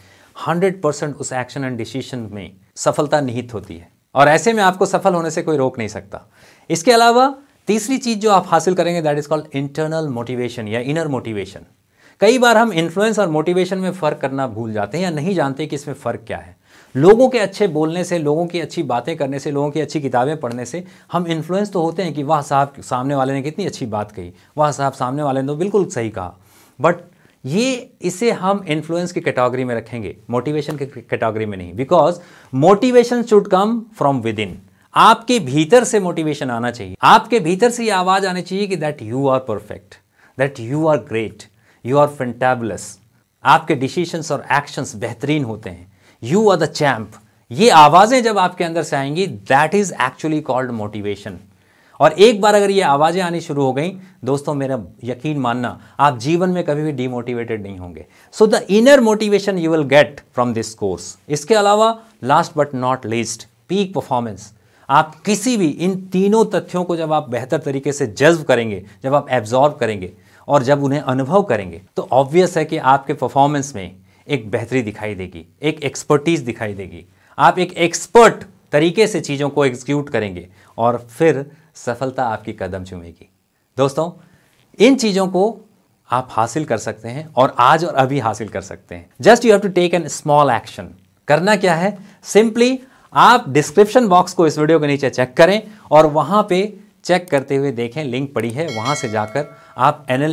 हंड्रेड परसेंट उस एक्शन एंड डिसीशन में सफलता निहित होती है और ऐसे में आपको सफल होने से कोई रोक नहीं सकता इसके अलावा तीसरी चीज़ जो आप हासिल करेंगे that is called internal motivation या इनर मोटिवेशन कई बार हम इन्फ्लुएंस और मोटिवेशन में फ़र्क करना भूल जाते हैं या नहीं जानते कि इसमें फ़र्क क्या है लोगों के अच्छे बोलने से लोगों की अच्छी बातें करने से लोगों की अच्छी किताबें पढ़ने से हम इन्फ्लुएंस तो होते हैं कि वाह साहब सामने वाले ने कितनी अच्छी बात कही वाह साहब सामने वाले ने तो बिल्कुल सही कहा बट ये इसे हम इन्फ्लुएंस की कैटेगरी में रखेंगे मोटिवेशन की कैटेगरी में नहीं because motivation should come from within आपके भीतर से मोटिवेशन आना चाहिए आपके भीतर से ये आवाज़ आनी चाहिए कि that you are perfect that you are great you are fantabulous आपके डिसीशंस और एक्शंस बेहतरीन होते हैं यू आर द चैम्प ये आवाज़ें जब आपके अंदर से आएंगी that is actually called motivation और एक बार अगर ये आवाज़ें आनी शुरू हो गई दोस्तों मेरा यकीन मानना आप जीवन में कभी भी डीमोटिवेटेड नहीं होंगे so the inner motivation you will get from this course इसके अलावा last but not least peak performance आप किसी भी इन तीनों तथ्यों को जब आप बेहतर तरीके से जज्ब करेंगे जब आप एब्जॉर्व करेंगे और जब उन्हें अनुभव करेंगे तो ऑब्वियस है कि आपके परफॉर्मेंस में एक बेहतरी दिखाई देगी एक एक्सपर्टीज़ दिखाई देगी आप एक एक्सपर्ट तरीके से चीज़ों को एग्जीक्यूट करेंगे और फिर सफलता आपकी कदम चुमेगी दोस्तों इन चीज़ों को आप हासिल कर सकते हैं और आज और अभी हासिल कर सकते हैं just you have to take an small action करना क्या है सिंपली आप डिस्क्रिप्शन बॉक्स को इस वीडियो के नीचे चेक करें और वहां पे चेक करते हुए देखें लिंक पड़ी है वहां से जाकर आप एन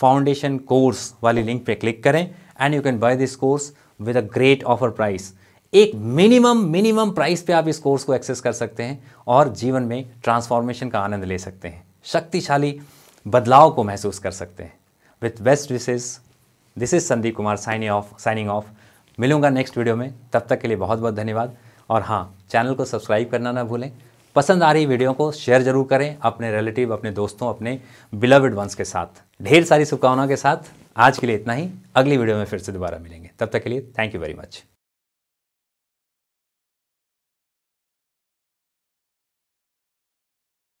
फाउंडेशन कोर्स वाली लिंक पे क्लिक करें and you can buy this course with a great offer price एक मिनिमम मिनिमम प्राइस पे आप इस कोर्स को एक्सेस कर सकते हैं और जीवन में ट्रांसफॉर्मेशन का आनंद ले सकते हैं शक्तिशाली बदलाव को महसूस कर सकते हैं with best wishes this is Sandeep Kumar signing off signing off मिलूंगा नेक्स्ट वीडियो में तब तक के लिए बहुत बहुत धन्यवाद और हाँ चैनल को सब्सक्राइब करना ना भूलें पसंद आ रही वीडियो को शेयर जरूर करें अपने रिलेटिव अपने दोस्तों अपने बिलवड वंस के साथ ढेर सारी शुभकामनाओं के साथ आज के लिए इतना ही अगली वीडियो में फिर से दोबारा मिलेंगे तब तक के लिए थैंक यू वेरी मच